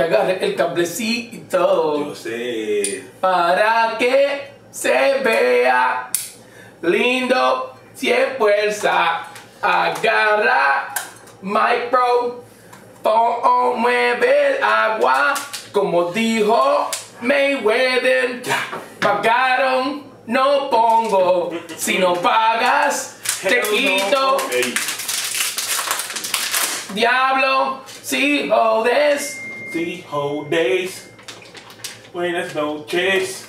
agarre el cablecito. Yo sé. Para que se vea lindo, si fuerza. Agarra micro, pon, mueve el agua, como dijo Mayweather. Pagaron, no pongo. Si no pagas, te quito. Diablo, si jodes three whole days. Buenas noches.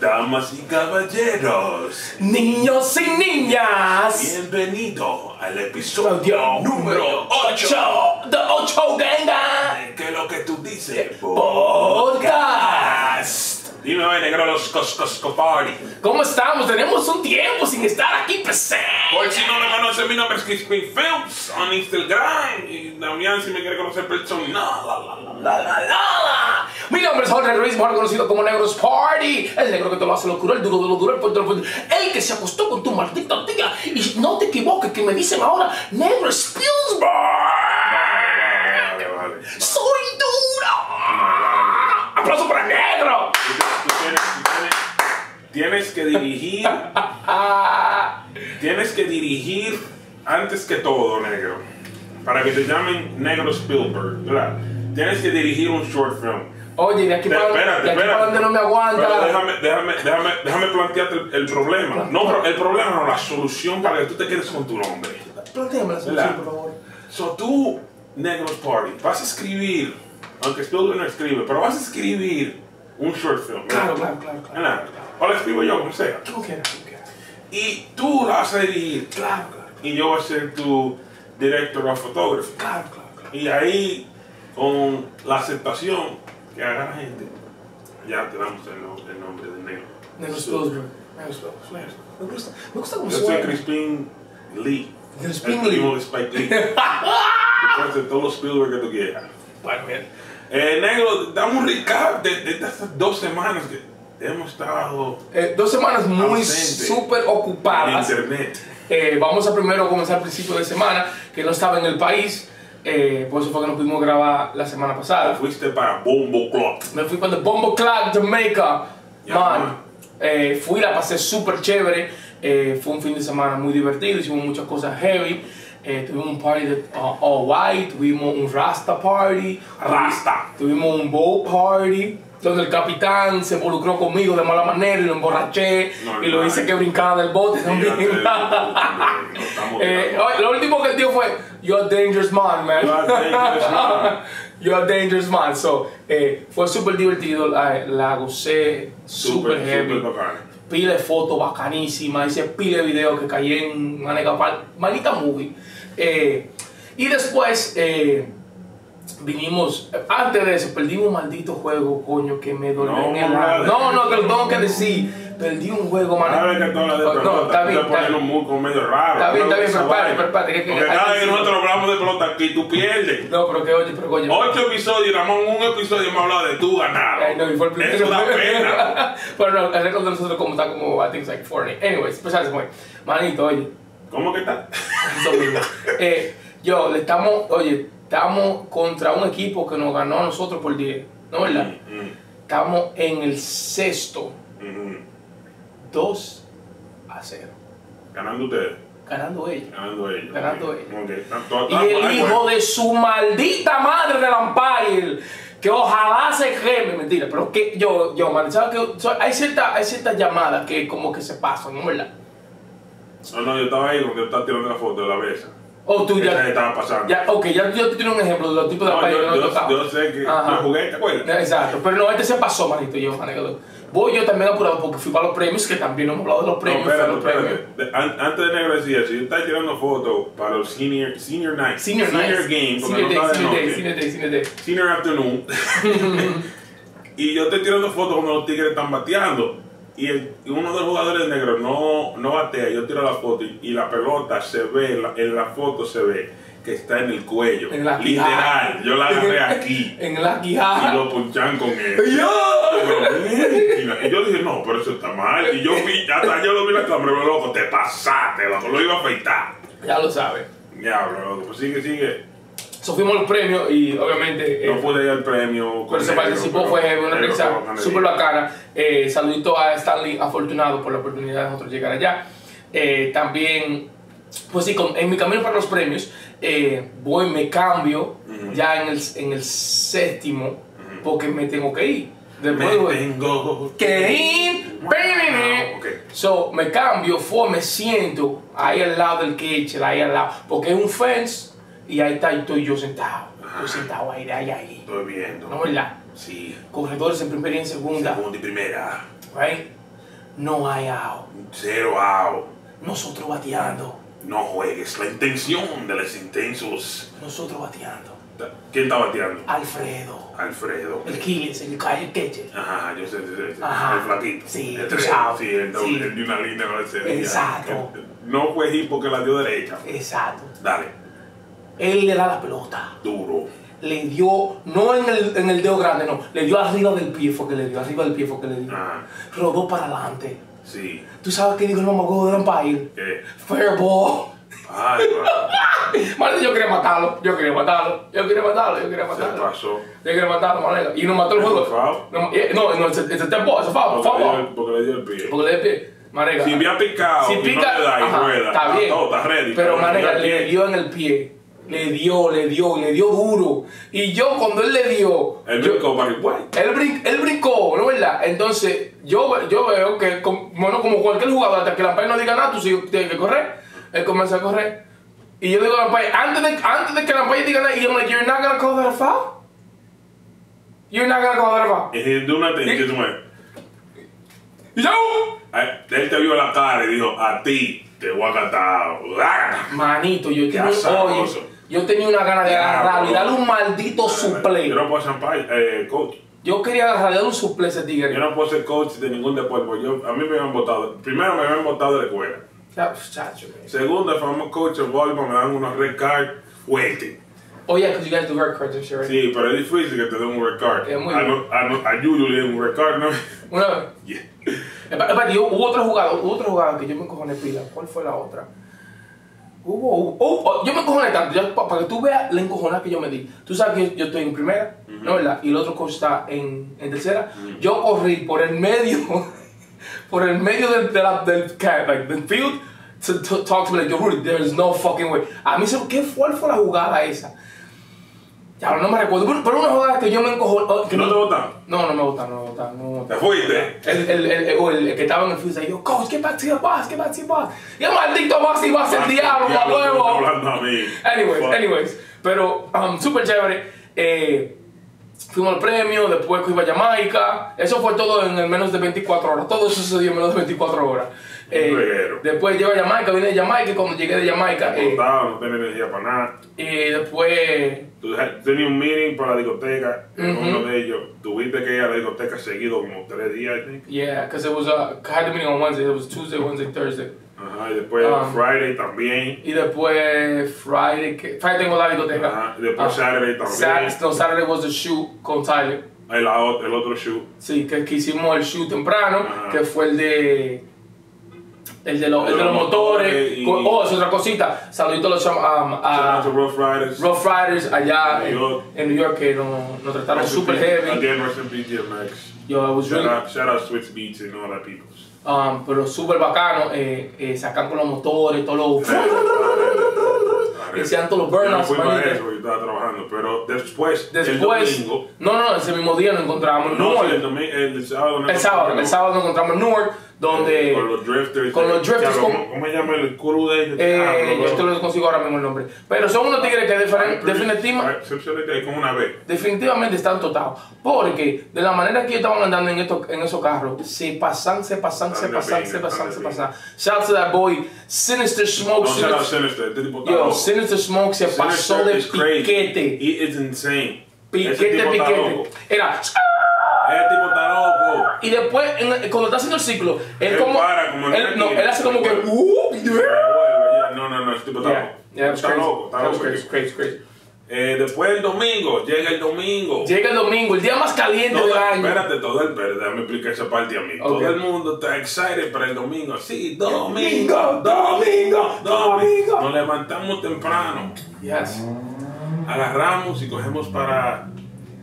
Damas y caballeros, niños y niñas, bienvenido al episodio número 8 de 8 ¿Qué Que lo que tú dices, podcast. Dime, negro, los Party. ¿Cómo estamos? Tenemos un tiempo sin estar aquí presente. Pues si no me conocen, mi nombre es Crispin Phelps en Instagram. Y Damián, si me quiere conocer personal. La, la, la, la, Mi nombre es Jorge Ruiz, mejor conocido como Negros Party. El negro que te lo hace locura, el duro de lo duro, el puerto El que se acostó con tu maldita tía. Y no te equivoques, que me dicen ahora, Negro vale. Soy duro. ¡Aplauso para negro! tienes, que dirigir. tienes que dirigir antes que todo, negro. Para que te llamen Negro Spielberg, Tienes que dirigir un short film. Oye, de aquí, para, espera Que no me aguanta. déjame, déjame, déjame, déjame plantearte el, problema. No, el problema no, la solución para que tú te quedes con tu nombre. Planteame la solución, por favor. So tú, Negros Party, vas a escribir aunque Spielberg no escribe, pero vas a escribir un short film. Claro, claro, claro, O la escribo yo, como sea. Y tú la vas a dirigir. Claro, claro. Y yo voy a ser tu director o fotógrafo, Claro, claro, claro. Y ahí, con la aceptación que haga la gente, ya te damos el, nombre de Negro. Negro Spielberg. Negro Spielberg. Me gusta, me gusta como Yo soy Crispin Lee. Crispin Lee. El de Spike Lee. Después de todos los Spielberg que tú quieras. Bueno, bien. Eh, negro, dame un recap de, estas dos semanas que hemos estado. Eh, dos semanas muy súper ocupadas. internet. Eh, vamos a primero comenzar al principio de semana, que no estaba en el país. Eh, por eso fue que nos pudimos grabar la semana pasada. fuiste para Bombo Club. Me fui para Bombo Club Jamaica. man. fui, la pasé súper chévere. fue un fin de semana muy divertido, hicimos muchas cosas heavy. Eh, tuvimos un party de uh, All White, tuvimos un Rasta Party. Rasta. Tuvimos un bow Party, donde el capitán se involucró conmigo de mala manera y lo emborraché y lo hice que brincaba del bote también. Eh, lo último que dijo fue, You're a dangerous man, man. You're a dangerous man. So, eh, fue súper divertido, la, la gocé súper heavy pile fotos bacanísimas, hice pile videos que caí en Park, maldita movie. Eh, y después eh, vinimos, antes de eso, perdí un maldito juego, coño, que me dolió en el No, no, que lo tengo que decir perdí un juego, manito. Ahora que tú no, está bien, te pones un medio raro. Está bien, está bien, prepárate, prepárate. Que, Porque cada vez que nosotros hablamos de pelota aquí, tú pierdes. No, pero que oye, pero coño. Ocho episodios Ramón, un episodio hemos hablado de tú ganado. Eso da pena. pero no, el récord de nosotros como está como, a things it's like 40. Anyways, pues ya se Manito, oye. ¿Cómo que está? Eh, yo, le estamos, oye, estamos contra un equipo que nos ganó a nosotros por 10, ¿no verdad? Mm, mm. Estamos en el sexto. Mm, 2 a 0. Ganando ustedes. Ganando ellos. Ganando ellos. Ganando ellos. y el hijo pues. de su maldita madre de Vampire, que ojalá se geme mentira, pero que yo, yo, man, ¿sabes qué? hay ciertas llamadas que como que se pasan, ¿no verdad? No, no, yo estaba ahí donde estaba tirando la foto de la mesa. o oh, tú ya. estaba pasando. Ya, ok, ya yo te tiro un ejemplo de los tipos de la yo, que no yo, yo, sé que. Ajá. Yo jugué, ¿te acuerdas? Exacto, pero no, este se pasó, manito, yo, manito. Voy yo también apurado porque fui para los premios, que también hemos hablado de los premios. los premios. antes de negro decía, si yo estaba tirando fotos para los senior, senior night, senior, senior game, senior, day, senior, day, senior afternoon, y yo estoy tirando fotos cuando los tigres están bateando. Y, uno de los jugadores negros no, no batea, yo tiro la foto y, la pelota se ve, en la foto se ve que está en el cuello. En la Literal, yo la agarré aquí. En la quijada. Y lo punchan con él. ¡Yo! y yo dije, no, pero eso está mal. Y yo vi, hasta yo lo vi en la cámara, pero loco, te pasaste, loco, lo iba a afeitar. Ya lo sabes. ya, loco, pues sigue, sigue. eso fuimos los premios y obviamente. No eh, pude ir al premio. Pero se participó, fue una risa súper bacana. Eh, saludito a Stanley Afortunado por la oportunidad de nosotros llegar allá. Eh, también, pues sí, en mi camino para los premios, eh, voy, me cambio ya en el, en el séptimo porque me tengo que ir. Después, me tengo que ir. So, me cambio, me siento ahí al lado del kitchen, ahí al lado, porque es un fence y ahí está, estoy yo sentado. Estoy sentado ahí, ahí, ahí. Estoy viendo. ¿No verdad? Sí. Corredores en primera y en segunda. Segunda y primera. Right? No hay out. Cero out. Nosotros bateando. No juegues, la intención de los intensos. Nosotros bateando. ¿Quién está bateando? Alfredo. Alfredo. El Quiles, el Keche. Queche. Ajá, yo sé, yo sé. El flaquito. Sí, el Sí, el, sí. el de una línea no sé. Exacto. no fue porque la dio derecha. Exacto. Dale. Él le da la pelota. Duro. Le dio, no en el, en el dedo grande, no. Le dio arriba del pie, fue que le dio, arriba del pie fue que le dio. Ajá. Ah. Rodó para adelante Sí. ¿Tú sabes qué dijo el de de vampire. ¿Qué? Fairball. Ay, Maldito, yo quería matarlo, yo quería matarlo, yo quería matarlo, yo quería matarlo. Se pasó. Yo quería matarlo, Y no mató el juego. Eh, no, no, no, es el tempo, es el favor. Porque le dio el pie. Porque le dio el pie. Marega. Si ha picado, si pica, no le da y rueda. Está bien. está Pero, Marega le dio en el pie le dio, le dio, le dio duro. Y yo cuando él le dio... Él brincó para Él, brin, él brincó, ¿no es verdad? Entonces yo, yo veo que, como, bueno, como cualquier jugador, hasta que la no diga nada, tú sí tienes que correr. Él comienza a correr. Y yo digo a la antes de, antes de que Lampay diga nada, y yo digo, you're not gonna call that a foul? You're not gonna call that a foul. Y él una y yo... Él te vio la cara y dijo, a ti te voy a catar. Ah, manito, yo te oye, yo tenía una gana de ah, agarrarlo y darle un maldito suple. Yo no puedo ser eh, coach. Yo quería agarrarle un suple a ese tigre. Yo no puedo ser coach de ningún deporte, yo, a mí me habían votado. Primero me habían votado de la escuela. Chacho, Segundo, el famoso coach de Volvo me dan unos red card fuertes. Oh, yeah, because you guys do red cards I'm Sí, pero es difícil que te den un red card. Es muy a Yuyu le den un red card, ¿no? Una vez. Yeah. Espérate, hubo otro jugador hubo otro jugador que yo me encojoné pila. ¿Cuál fue la otra? Oh, yo me encojoné tanto, para que tú veas la encojona que yo me di. Tú sabes que yo, estoy en primera, ¿no es ¿no Y el otro coach está en, en tercera. Yo corrí por el medio, por el medio del, del, del, del field, to, talk to me like, yo, Rudy, there no fucking way. A mí se, ¿qué fue la jugada esa? Ya no me recuerdo, pero una jugada que yo me encojo. Oh, ¿Que no te votaron? No, no me votaron, no me votaron. No ¿Te fuiste? El, el, el, el, que estaba en el fuse, yo, coach, get back to your boss, get back to your boss. Y el maldito boss iba a ser diablo, a Anyways, anyways. Pero, um, súper chévere. Eh, fuimos al premio, después fui a Jamaica. Eso fue todo en menos de 24 horas. Todo eso sucedió en menos de 24 horas. Eh, después llego a Jamaica, vine de Jamaica y cuando llegué de Jamaica. Eh, no tenía energía para nada. Y después. tuve un meeting para la discoteca uno de ellos. Tuviste que ir a la discoteca seguido como tres días, I think. Yeah, because it was a. Uh, had the meeting on Wednesday. It was Tuesday, Wednesday, Thursday. Ajá, y después um, Friday también. Y después Friday, que, Friday tengo la discoteca. y después ah, Saturday también. no, Saturday was the shoot con Tyler. El, el otro shoot. Sí, que, que hicimos el shoot temprano, que fue el de el de los, motores. Eh, oh, es otra cosita. Saluditos a los um, a, Rough Riders. Rough Riders allá en New York, en, New York que nos no trataron super heavy. Again, Yo, I was shout, out, shout Switch Beats and all that people. Um, pero súper bacano, eh, eh, con los motores, todos los... que sean todos los burnouts. No fui para eso, yo estaba trabajando, pero después, después No, no, ese mismo día nos encontramos en no, Newark. El, el, sábado, el sábado, el sábado nos encontramos en Newark donde eh, con los drifters con los eh, drifters cómo se llama el crew de ellos eh, yo te lo consigo ahora mismo el nombre pero son unos tigres que definitivamente definitivamente, definitivamente están totados porque de la manera que ellos estaban andando en estos en esos carros se pasan se pasan se pasan se pasan se pasan shout to that boy sinister smoke no, sinister, sinister, yo, sinister smoke se pasó de piquete It is insane piquete piquete era ese tipo y después, en, cuando está haciendo el ciclo, él, él como. Para, como él, no, él hace como que. Uh, No, no, no, ese tipo está loco. está loco, está loco. Eh, después el domingo, llega el domingo. Llega el domingo, el día más caliente todo, del año. Espérate, todo el pero déjame explicar esa parte a mí. Todo el mundo está excited para el domingo. Sí, domingo, domingo, domingo. Nos levantamos temprano. Yes. Agarramos y cogemos para.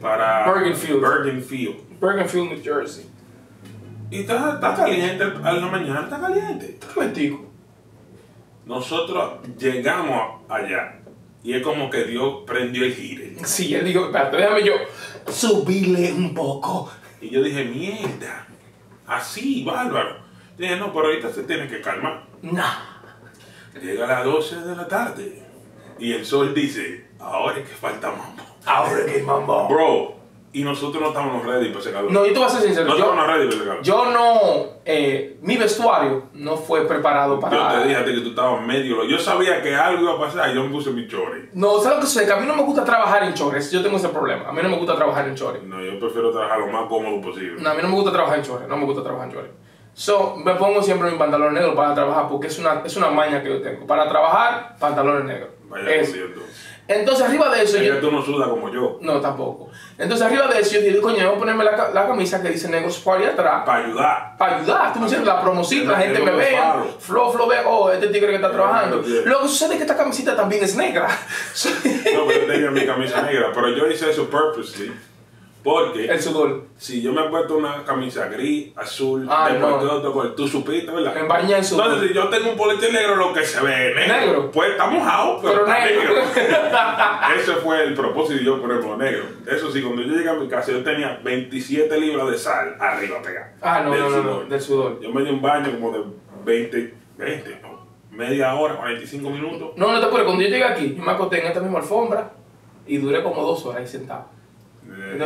para Bergenfield. Bergenfield. Bergenfield, New Jersey. Y está, caliente a la mañana, está caliente, está calentico. Nosotros llegamos allá. Y es como que Dios prendió el gire. Sí, él digo, espérate, déjame yo subirle un poco. Y yo dije, mierda, así, bárbaro. dije, no, pero ahorita se tiene que calmar. No. Llega a las 12 de la tarde. Y el sol dice, ahora es que falta mambo. Ahora es que mambo. Bro, y nosotros no estábamos ready para ese calor. No, yo te voy a ser sincero. No yo, ready para ese calor. Yo no. Eh, mi vestuario no fue preparado para. Yo te dije que tú estabas medio. Yo sabía que algo iba a pasar y yo me puse mi chore. No, ¿sabes lo que sucede? Que a mí no me gusta trabajar en chores. Yo tengo ese problema. A mí no me gusta trabajar en chores. No, yo prefiero trabajar lo más cómodo posible. No, a mí no me gusta trabajar en chores. No me gusta trabajar en chores. So, me pongo siempre mi pantalón negro para trabajar porque es una, es una maña que yo tengo. Para trabajar, pantalones negros. Vaya, es, cierto. Entonces, arriba de eso. tú no sudas como yo. No, tampoco. Entonces, arriba de eso, yo dije, coño, voy a ponerme la, la camisa que dice Negros allá atrás. Para ayudar. Para ayudar. Tú me la promocita, la gente me vea, Flo, Flo ve, oh, este tigre que está trabajando. Lo que sucede es que esta camisita también es negra. no, pero tenía mi camisa negra. Pero yo hice eso purposely. Porque. El sudor. Si yo me he puesto una camisa gris, azul, ah, de no. otro color, tú supiste, ¿verdad? En baña en sudor. Entonces, si yo tengo un polete negro, lo que se ve negro. Negro. Pues está mojado, pero, está negro. Ese fue el propósito yo, por ejemplo, negro. Eso sí, cuando yo llegué a mi casa, yo tenía 27 libras de sal arriba pegada. Ah, no, no, no, del sudor. Yo me di un baño como de 20, 20, no, media hora, 45 minutos. No, no te acuerdas, cuando yo llegué aquí, yo me acosté en esta misma alfombra y duré como dos horas ahí sentado.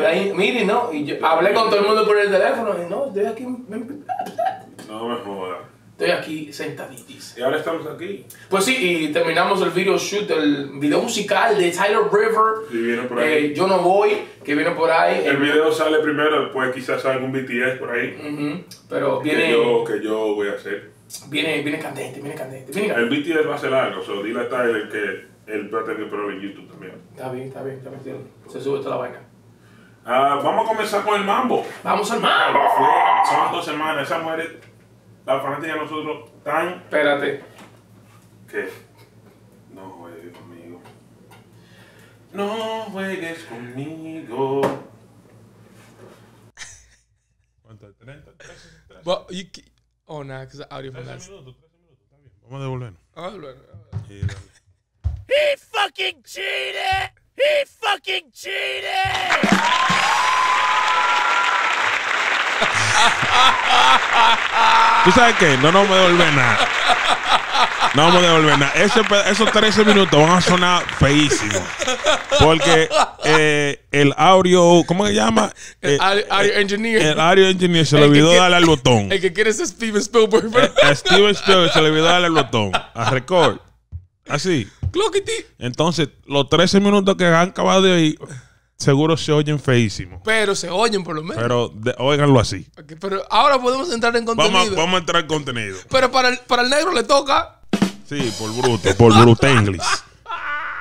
Ahí, no, y hablé con todo el mundo por el teléfono y no, estoy aquí. No me jodas. Estoy aquí sentaditis. Y ahora estamos aquí. Pues sí, y terminamos el video shoot, el video musical de Tyler River. viene por ahí. Eh, yo no voy, que viene por ahí. El video sale primero, después quizás salga un BTS por ahí. Pero viene. Que yo, que yo voy a hacer. Viene, viene candente, viene candente, El BTS va a ser largo, sea dile a Tyler que él va a tener que probar en YouTube también. Está bien, está bien, está bien. Se sube toda la vaina. Uh, vamos a comenzar con el mambo. Vamos al mambo. Son dos semanas. Esa mujeres, la fanáticas de nosotros, tan. Espérate. ¿Qué? No juegues conmigo. No juegues conmigo. ¿Cuánto? ¿30? ¿30? Well, you oh, nah, que the audio from that's. minutos, 13 minutos. Está Vamos a devolvernos. He fucking cheated! He fucking cheated! ¿Tú sabes qué? No no me devuelve nada. No me devuelve nada. esos 13 minutos van a sonar feísimos. Porque eh, el audio, ¿cómo se llama? El eh, audio eh, engineer. El audio engineer se le olvidó darle al botón. El que quiere es Steven Spielberg. Steven Spielberg se le olvidó darle al botón. A record. Así. Entonces, los 13 minutos que han acabado de ahí, seguro se oyen feísimos. Pero se oyen por lo menos. Pero oiganlo así. pero ahora podemos entrar en contenido. Vamos, a, entrar en contenido. Pero para el, para el negro le toca. Sí, por bruto, por bruto inglés.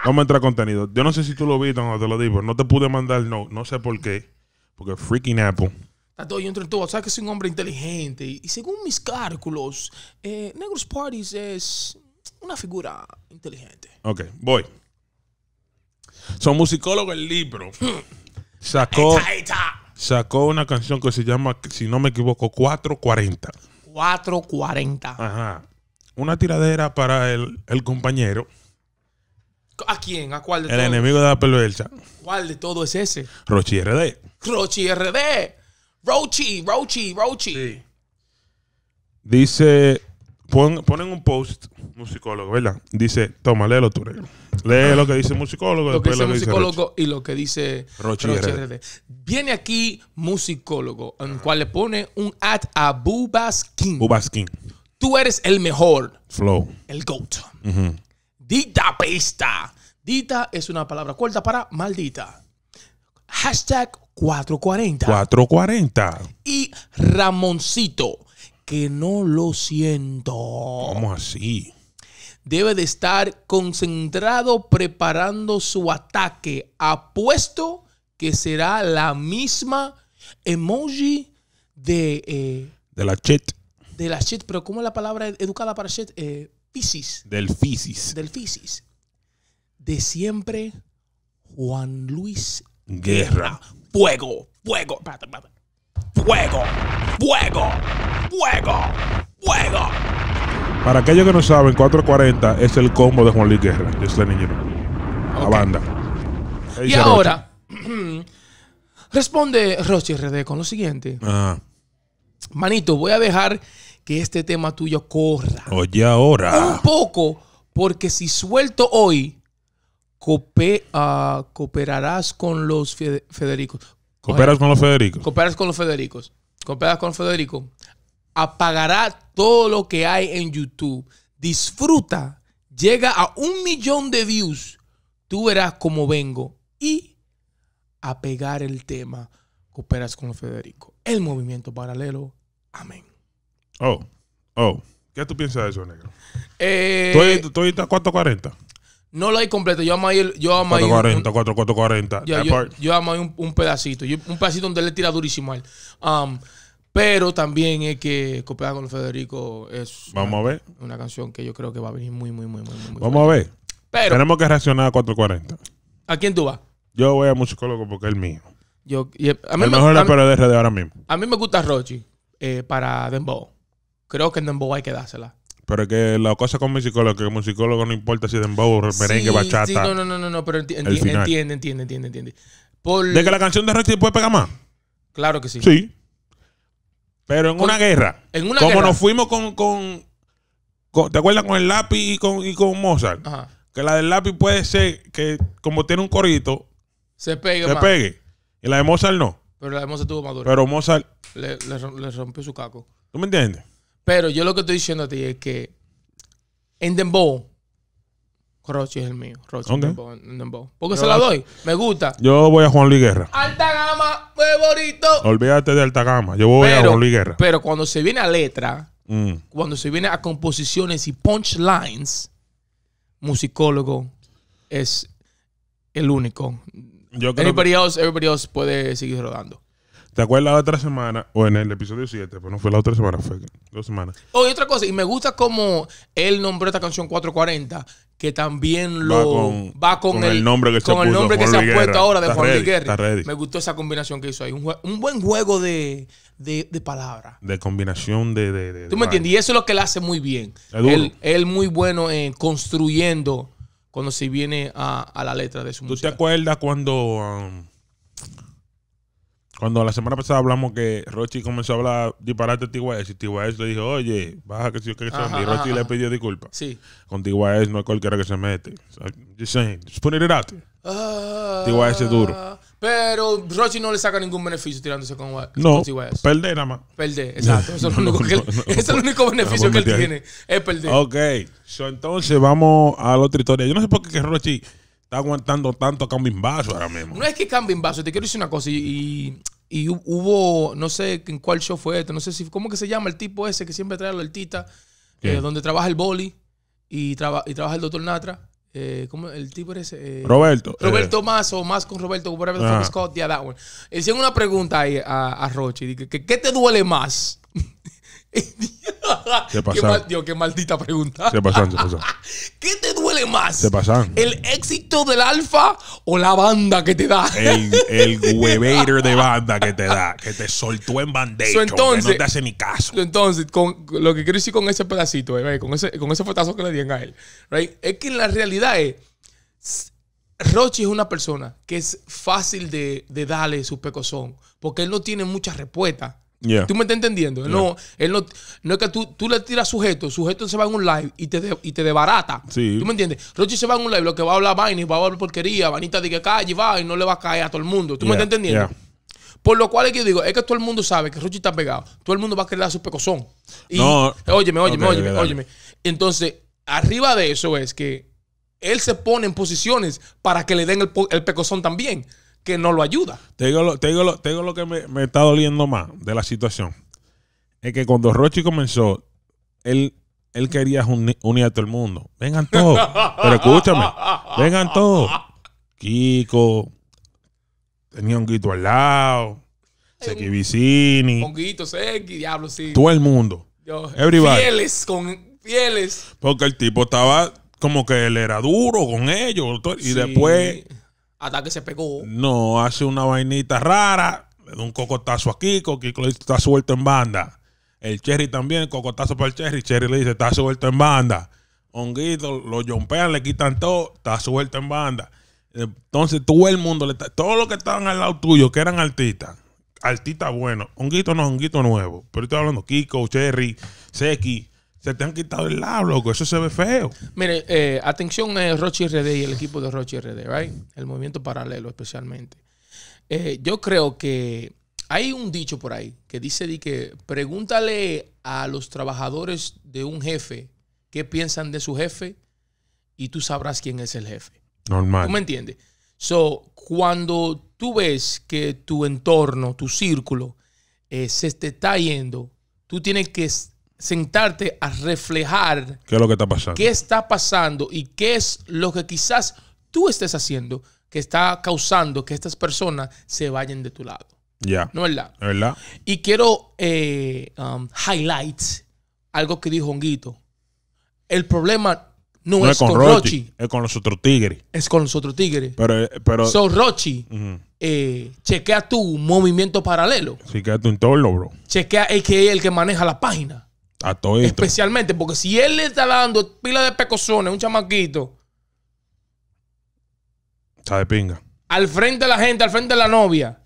Vamos a entrar en contenido. Yo no sé si tú lo viste cuando te lo digo, no te pude mandar, no, no sé por qué. Porque freaking Apple. Yo entro en todo. Sabes que soy un hombre inteligente. Y según mis cálculos, eh, Negros Parties es una figura inteligente. Ok, voy. Son musicólogos el libro. Sacó, sacó una canción que se llama, si no me equivoco, 440. 440. Ajá. Una tiradera para el, compañero. ¿A quién? ¿A cuál de El enemigo de la perversa. ¿Cuál de todo es ese? Rochi RD. Rochi RD. Rochi, Rochi, Rochi. Dice ponen un post, musicólogo, ¿verdad? Dice, toma, léelo tú, Lee lo que dice musicólogo, lo que dice musicólogo y lo que dice Rochelle. Viene aquí musicólogo, en cual le pone un ad a Bubas King. Bubas King. Tú eres el mejor. Flow. El GOAT. Dita pista. Dita es una palabra corta para maldita. Hashtag 440. 440. Y Ramoncito que no lo siento. ¿Cómo así? Debe de estar concentrado preparando su ataque. Apuesto que será la misma emoji de... Eh, de la chat. De la chet. pero ¿cómo es la palabra educada para chet? Eh, fisis. Del fisis. Del fisis. De siempre, Juan Luis Guerra. Fuego, fuego fuego, fuego, fuego, fuego. Para aquellos que no saben, 440 es el combo de Juan Luis Guerra, de la Niñero. La banda. y ahora, responde Roche RD con lo siguiente. Ah. Manito, voy a dejar que este tema tuyo corra. Oye, ahora. Un poco, porque si suelto hoy, ah, cooperarás con los Federicos. Cooperas con los Federicos. Cooperas con los Federicos. Cooperas con los Federicos. Apagará todo lo que hay en YouTube. Disfruta. Llega a un millón de views. Tú verás cómo vengo. Y a pegar el tema. Cooperas con los Federicos. El movimiento paralelo. Amén. Oh, oh. ¿Qué tú piensas de eso, negro? Eh, tú, estás no lo hay completo. Yo amo ahí. Yo amo 440, 440. Yo, amo ahí un, pedacito. un pedacito donde le tira durísimo a él. Um, pero también es que copiar con Federico es. Vamos una, a ver. Una canción que yo creo que va a venir muy, muy, muy, muy. muy Vamos a ver. Tenemos que reaccionar a 440. ¿A quién tú vas? Yo voy a musicólogo porque es el mío. a mí el mejor de ahora mismo. A mí me gusta Rochi eh, para Dembow. Creo que en Dembow hay que dársela. Pero es que la cosa con musicólogo, que musicólogo no importa si es dembow, merengue, bachata. Sí, no, no, no, no, pero entiende, entiende, entiende, entiende, ¿De que la canción de Ricky puede pegar más? Claro que sí. Sí. Pero en una guerra. En una como nos fuimos con, con, ¿Te acuerdas con el lápiz y con, y con Mozart? Ajá. Que la del lápiz puede ser que, como tiene un corito. Se pegue. Se pegue. Y la de Mozart no. Pero la de Mozart tuvo madura. Pero Mozart. Le, le, le rompió su caco. ¿Tú me entiendes? Pero yo lo que estoy diciendo a ti es que Endembo, Dembow, es el mío. Rochi okay. Porque se la doy. Me gusta. Yo voy a Juan Luis Guerra. Alta gama, favorito. Olvídate de alta gama. Yo voy a Juan Luis Guerra. Pero cuando se viene a letra, mm. cuando se viene a composiciones y punchlines, musicólogo es el único. everybody, else, everybody else puede seguir rodando. ¿Te acuerdas la otra semana? O en el episodio 7, pero no fue la otra semana, fue dos semanas. Oh, y otra cosa, y me gusta como él nombró esta canción 440, que también lo va con, el, nombre que, se, ha puesto ahora de Juan Me gustó esa combinación que hizo ahí. Un, buen juego de, de, palabras. De combinación de. ¿Tú me entiendes? Y eso es lo que le hace muy bien. Él, él muy bueno en construyendo cuando se viene a, la letra de su música. ¿Tú te acuerdas cuando.? Um, cuando la semana pasada hablamos que Rochi comenzó a hablar disparate a T.Y.S. y T.Y.S. le dijo, oye, baja que si yo que son. Y Rochi le pidió disculpas. Sí. Con T.Y.S. no es cualquiera que se mete. So, just saying, just put T.Y.S. Ah, es duro. Pero Rochi no le saca ningún beneficio tirándose con, no, Perder nada más. Perder, exacto. Eso es, lo el único beneficio que él tiene. Es perder. Ok. entonces vamos a la otra historia. Yo no sé por qué que Rochi está aguantando tanto a vaso ahora mismo. No es que Cambimbazo, te quiero decir una cosa, y, y, hubo, no sé en cuál show fue este, no sé si, ¿cómo que se llama el tipo ese que siempre trae a la eh, donde trabaja el boli y, y trabaja el doctor Natra. Eh, ¿Cómo el tipo era ese? Eh, Roberto. Eh. Roberto más o más con Roberto, whatever Scott, yeah, that one. Hicieron una pregunta ahí a, a Roche, que, ¿qué te duele más? Se Qué, Dios, qué maldita pregunta. Se ¿Qué te duele más? Se ¿El éxito del alfa o la banda que te da? El, el de banda que te da, que te soltó en bandeja, no te hace mi caso. entonces, con, lo que quiero decir con ese pedacito, eh, con, ese, con que le dieron a él, es que la realidad es... Rochi es una persona que es fácil de, de darle su pecozón, porque él no tiene muchas respuestas. ¿Tú me estás entendiendo? No, no, es que tú, tú le tiras sujeto, sujeto se va en un live y te, y te debarata. ¿Tú me entiendes? Rochi se va en un live, lo que va a hablar vaina y va a hablar porquería, vanita de que calle, va y no le va a caer a todo el mundo. ¿Tú me estás entendiendo? Por lo cual es que yo digo, es que todo el mundo sabe que Rochi está pegado. Todo el mundo va a querer dar su pecozón. Y, Óyeme, óyeme, óyeme, Entonces, arriba de eso es que él se pone en posiciones para que le den el, el pecozón también que no lo ayuda. Te digo lo, que me, está doliendo más de la situación. Es que cuando Rochi comenzó, él, él quería unir, a todo el mundo. Vengan todos. Pero escúchame. Vengan todos. Kiko. Tenía un guito al lado. Seki Vicini. Honguito, Seki, diablo, sí. Todo el mundo. Everybody. Fieles, con fieles. Porque el tipo estaba como que él era duro con ellos. Y después hasta que se pegó. No, hace una vainita rara. Le da un cocotazo a Kiko. Kiko le dice, está suelto en banda. El Cherry también, cocotazo para el Cherry. Cherry le dice, está suelto en banda. Honguito, lo jompean, le quitan todo, está suelto en banda. Entonces todo el mundo, le todos los que estaban al lado tuyo, que eran artistas, artistas buenos, Honguito no, Honguito nuevo. Pero estoy hablando Kiko, Cherry, Seki, se te han quitado el lado, loco. Eso se ve feo. Mire, eh, atención a eh, Rochi RD y el equipo de Rochi RD, ¿right? El movimiento paralelo, especialmente. Eh, yo creo que hay un dicho por ahí que dice di que pregúntale a los trabajadores de un jefe qué piensan de su jefe y tú sabrás quién es el jefe. Normal. ¿Tú me entiendes? So, cuando tú ves que tu entorno, tu círculo, se te está yendo, tú tienes que sentarte a reflejar qué es lo que está pasando, qué está pasando y qué es lo que quizás tú estés haciendo que está causando que estas personas se vayan de tu lado. Ya. ¿No es verdad? verdad? Y quiero eh, um, highlight algo que dijo Honguito. El problema no, es, con, Rochi, Es con los otros tigres. Es con los otros tigres. Pero, eh, pero. So, Rochi, eh, chequea tu movimiento paralelo. Chequea tu entorno, bro. Chequea el que el que maneja la página. A todo Especialmente, porque si él le está dando pila de pecosones a un chamaquito. Está de pinga. Al frente de la gente, al frente de la novia.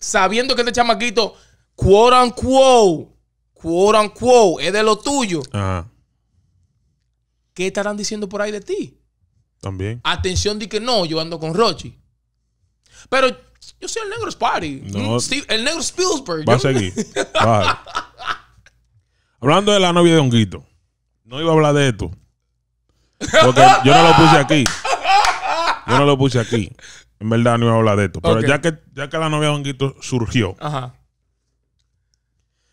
Sabiendo que este chamaquito, quote quo, quote quote es de lo tuyo. Ajá. ¿Qué estarán diciendo por ahí de ti? También. Atención, di que no, yo ando con Rochi. Pero yo soy el negro Spotty. No. Mm, el negro Spielberg Va a seguir. Hablando de la novia de Honguito, no iba a hablar de esto. Porque yo no lo puse aquí. Yo no lo puse aquí. En verdad no iba a hablar de esto. Pero ya, que, ya que la novia de Honguito surgió. Ajá.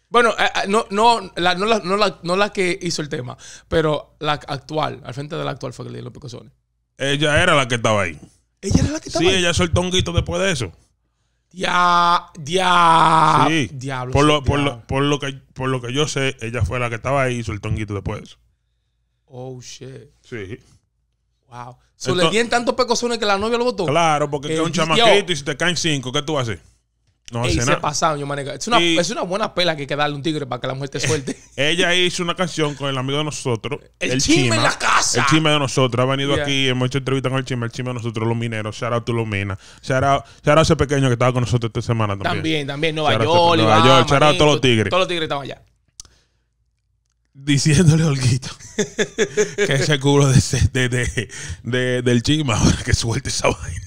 Bueno, eh, eh, no, la, que hizo el tema, pero la actual, al frente de la actual fue que le dieron los picosones. Ella era la que estaba ahí. Ella era la que estaba sí, ahí. Sí, ella soltó honguito después de eso. Ya, ya sí. Diablo. Por lo, por, lo, por, lo que, por lo que yo sé, ella fue la que estaba ahí y hizo el tonguito después. Oh, shit. Sí. Wow. So le dieron tantos pecosones que la novia lo botó Claro, porque es un chamaquito y si te caen cinco, ¿qué tú haces? No yo Es una, es una buena pela que hay que darle un tigre para que la mujer te suelte. Ella hizo una canción con el amigo de nosotros. El Chima en la casa. El chisme de nosotros. Ha venido aquí, hemos hecho entrevista con el Chima. El Chima de nosotros, los mineros. Shout tú los minas. Shout ese pequeño que estaba con nosotros esta semana también. también, también. Nueva York, Nueva a todos los tigres. Todos los tigres estaban allá. Diciéndole a Olguito que ese culo de, de- de- del Chima ahora que suelte esa vaina.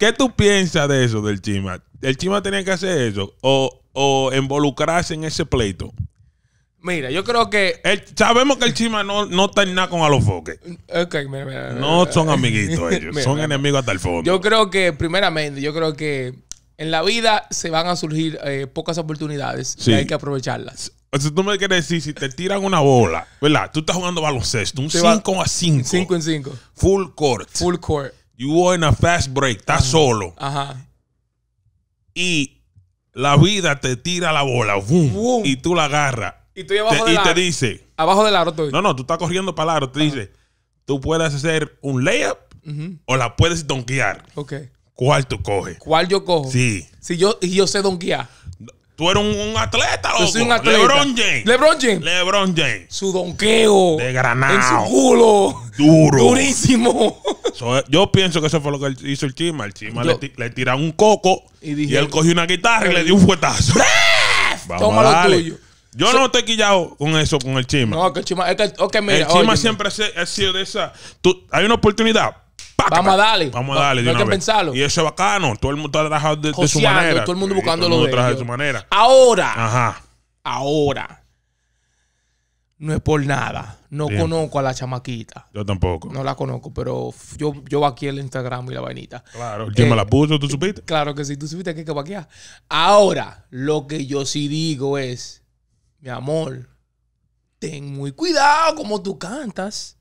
¿Qué tú piensas de eso del Chima? ¿El Chima tenía que hacer eso o, involucrarse en ese pleito? Mira, yo creo que. sabemos que el Chima no, no está nada con Alofoque. Okay, mira, mira, no son amiguitos ellos, son enemigos hasta el fondo. Yo creo que, primeramente, yo creo que en la vida se van a surgir eh, pocas oportunidades y hay que aprovecharlas. O tú me quieres decir, si te tiran una bola, ¿verdad? Tú estás jugando baloncesto, un 5 a 5. 5 en 5. Full court. Full court you were in a fast break, estás solo. Ajá. Y la vida te tira la bola, boom, y tú la agarras. Y estoy abajo Te- y te dice, Abajo del aro estoy. no, no, tú estás corriendo para el aro, te dice, tú puedes hacer un layup o la puedes donkear. Ok. ¿Cuál tú coges? ¿Cuál yo cojo? Sí. Si yo, y yo sé donkear. Tú eres un, atleta, loco. un atleta. LeBron James. LeBron James. LeBron James. su donqueo. De granada. En su culo. Duro. Durísimo. Eh, yo pienso que eso fue lo que hizo el Chima. El Chima le, tiró un coco y, él cogió una guitarra y le dio un fuetazo. Toma lo tuyo. Yo no estoy quillado con eso, con el Chima. No, que el Chima, es que, okay, mira, el Chima siempre ha sido de esa. hay una oportunidad. vamos a darle. Vamos a darle. hay que pensarlo. Y eso es bacano. Todo el mundo está trabajando de, su manera. Todo el mundo buscando lo de, de su manera. Ahora. Ajá. Ahora no es por nada. No conozco a la chamaquita. Yo tampoco. No la conozco, pero yo, yo aquí el Instagram y la vainita. Claro, ¿quién me la eh, puso? ¿Tú supiste? Claro que sí, tú supiste que hay que vaquear. Ahora, lo que yo sí digo es, mi amor, ten muy cuidado como tú cantas.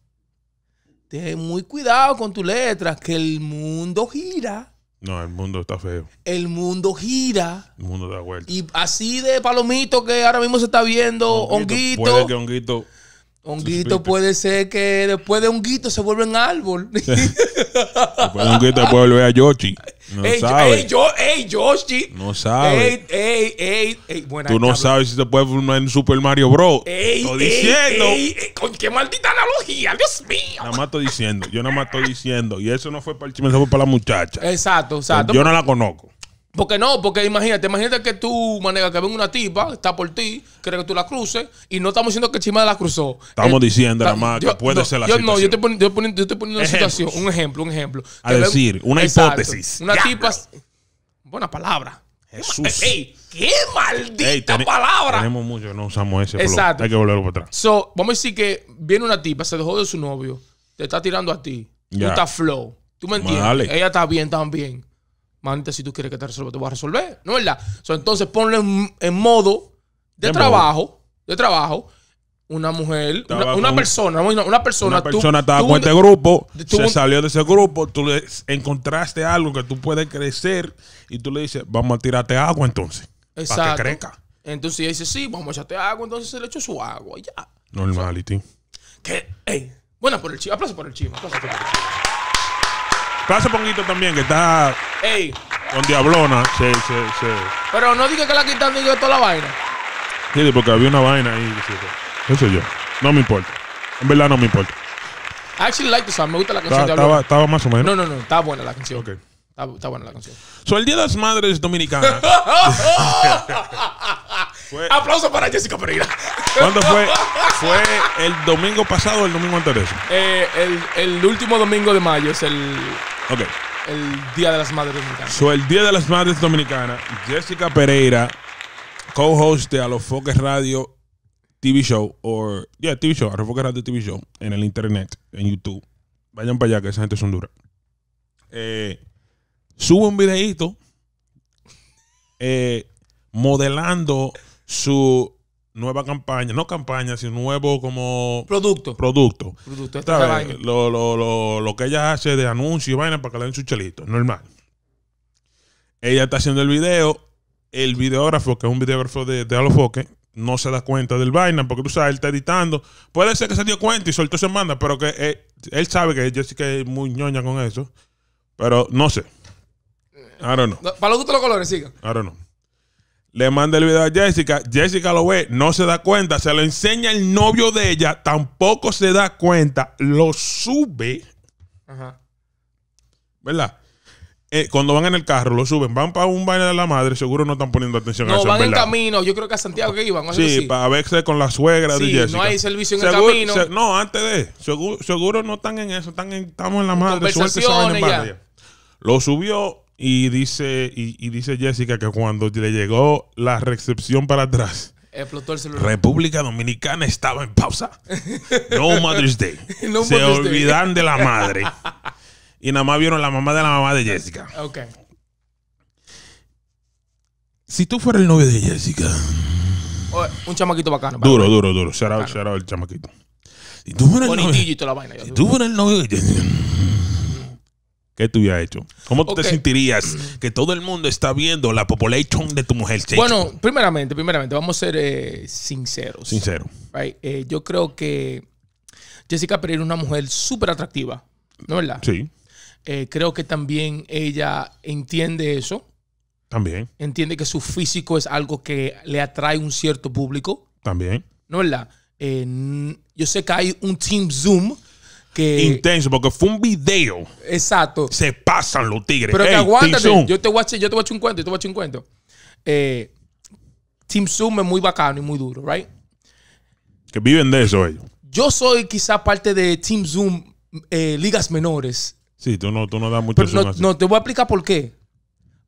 Ten muy cuidado con tus letras, que el mundo gira no, el mundo está feo. El mundo gira. El mundo da vuelta. Y así de palomito que ahora mismo se está viendo, honguito puede que honguito un guito puede ser que después de un guito se vuelva un árbol. después de un guito se volver a Yoshi. No ey, Ey, Yoshi. No sabes. Ey, ey, ey. ey. Tú no sabes si se puede formar en Super Mario Bros. Ey, estoy diciendo. Ey, con qué maldita analogía, Dios mío. Nada más estoy diciendo. Yo nada más estoy diciendo. Y eso no fue para el chisme, eso fue para la muchacha. Exacto, exacto. Yo no la conozco. Porque no, porque imagínate, imagínate que tú, manega, que ven una tipa, está por ti, quiere que tú la cruces, y no estamos diciendo que Chimada la cruzó. Estamos eh, diciendo, la que puede ser la yo, No, yo te poniendo, yo te poniendo una situación, un ejemplo, un ejemplo. A decir, una hipótesis. Una tipa. Buena palabra. Jesús. ¡Qué maldita palabra! Tenemos mucho, no usamos ese. Exacto. Hay que volverlo para atrás. So, vamos a decir que viene una tipa, se dejó de su novio, te está tirando a ti. y Tú estás flow. ¿Tú me entiendes? Ella está bien también. Manita, si tú quieres que te resuelva, te voy a resolver. ¿No es verdad? entonces ponle en, modo de, trabajo, de trabajo, una mujer, una, persona, una, persona. persona estaba con este grupo, se salió de ese grupo, tú le encontraste algo que tú puedes crecer y tú le dices, vamos a tirarte agua entonces. Exacto. Para que crezca. Entonces ella dice, sí, vamos a echarte agua, entonces se le echó su agua y ya. Normality. que, hey. buena por el chivo, aplauso por el chivo, aplauso por el chivo. Pasa Ponguito también, que está con Diablona. Sí, sí, sí. Pero no diga que la quitan yo toda la vaina. Sí, porque había una vaina ahí. Eso yo. No me importa. En verdad no me importa. I actually like the song. Me gusta la canción de Diablona. Estaba más o menos. No, no, no. Estaba buena la canción. Ok. Está, buena la canción. Soy el Día de las Madres Dominicanas. ¡Aplausos Aplauso para Jessica Pereira. ¿Cuándo fue? ¿Fue el domingo pasado o el domingo anterior? Eh, el, el, último domingo de mayo es el. Ok. El Día de las Madres Dominicanas. Fue el Día de las Madres Dominicanas, Jessica Pereira, co-host de Foques Radio TV Show, o. Yeah, TV Show, Radio TV Show, en el internet, en YouTube. Vayan para allá, que esa gente es hondura. Eh, sube un videíto eh, modelando su nueva campaña, no campaña, sino nuevo como... Producto. Producto. Lo, que ella hace de anuncio y vaina para que le den su chelito, normal. Ella está haciendo el video, el videógrafo, que es un videógrafo de, de Alofoque, no se da cuenta del vaina, porque tú sabes, él está editando. Puede ser que se dio cuenta y soltó su manda, pero que eh, él, sabe que Jessica es muy ñoña con eso. Pero no sé. Ahora no Para los gustos los colores, siga. ahora no le manda el video a Jessica. Jessica lo ve, no se da cuenta. Se lo enseña el novio de ella, tampoco se da cuenta. Lo sube. Ajá. ¿Verdad? Eh, cuando van en el carro, lo suben, van para un baile de la madre, seguro no están poniendo atención a eso. No, van en, camino, yo creo que a Santiago que iban. Sí, para verse con la suegra de Jessica. No hay servicio en el camino. no, antes de, seguro, seguro no están en eso, estamos en la madre, suerte en Lo subió, y dice, y, dice Jessica que cuando le llegó la recepción para atrás, República Dominicana estaba en pausa. No Mother's Day. Se olvidan de la madre. Y nada más vieron la mamá de la mamá de Jessica. Ok. Si tú fueras el novio de Jessica. Oh, un chamaquito bacano. Duro, duro, duro. Shout out, el chamaquito. Si tú fueras el novio. Y la vaina, si tú fueras el novio de Jessica. ¿Qué tú hubieras hecho? ¿Cómo tú te sentirías que todo el mundo está viendo la population de tu mujer? Bueno, primeramente, primeramente, vamos a ser eh, sinceros. Sincero. Eh, yo creo que Jessica Pereira es una mujer súper atractiva, ¿no es verdad? Sí. Eh, creo que también ella entiende eso. También. Entiende que su físico es algo que le atrae un cierto público. También. ¿No es verdad? yo sé que hay un Team Zoom Intenso, porque fue un video. Exacto. Se pasan los tigres. Pero Ey, que aguántate. Yo te, voy a, yo te voy a echar un cuento, yo te voy a echar un cuento. Eh, Team Zoom es muy bacano y muy duro, ¿right? Que viven de eso ellos. Yo soy quizá parte de Team Zoom eh, ligas menores. Sí, tú no, tú no das mucho Pero no, no, te voy a explicar por qué.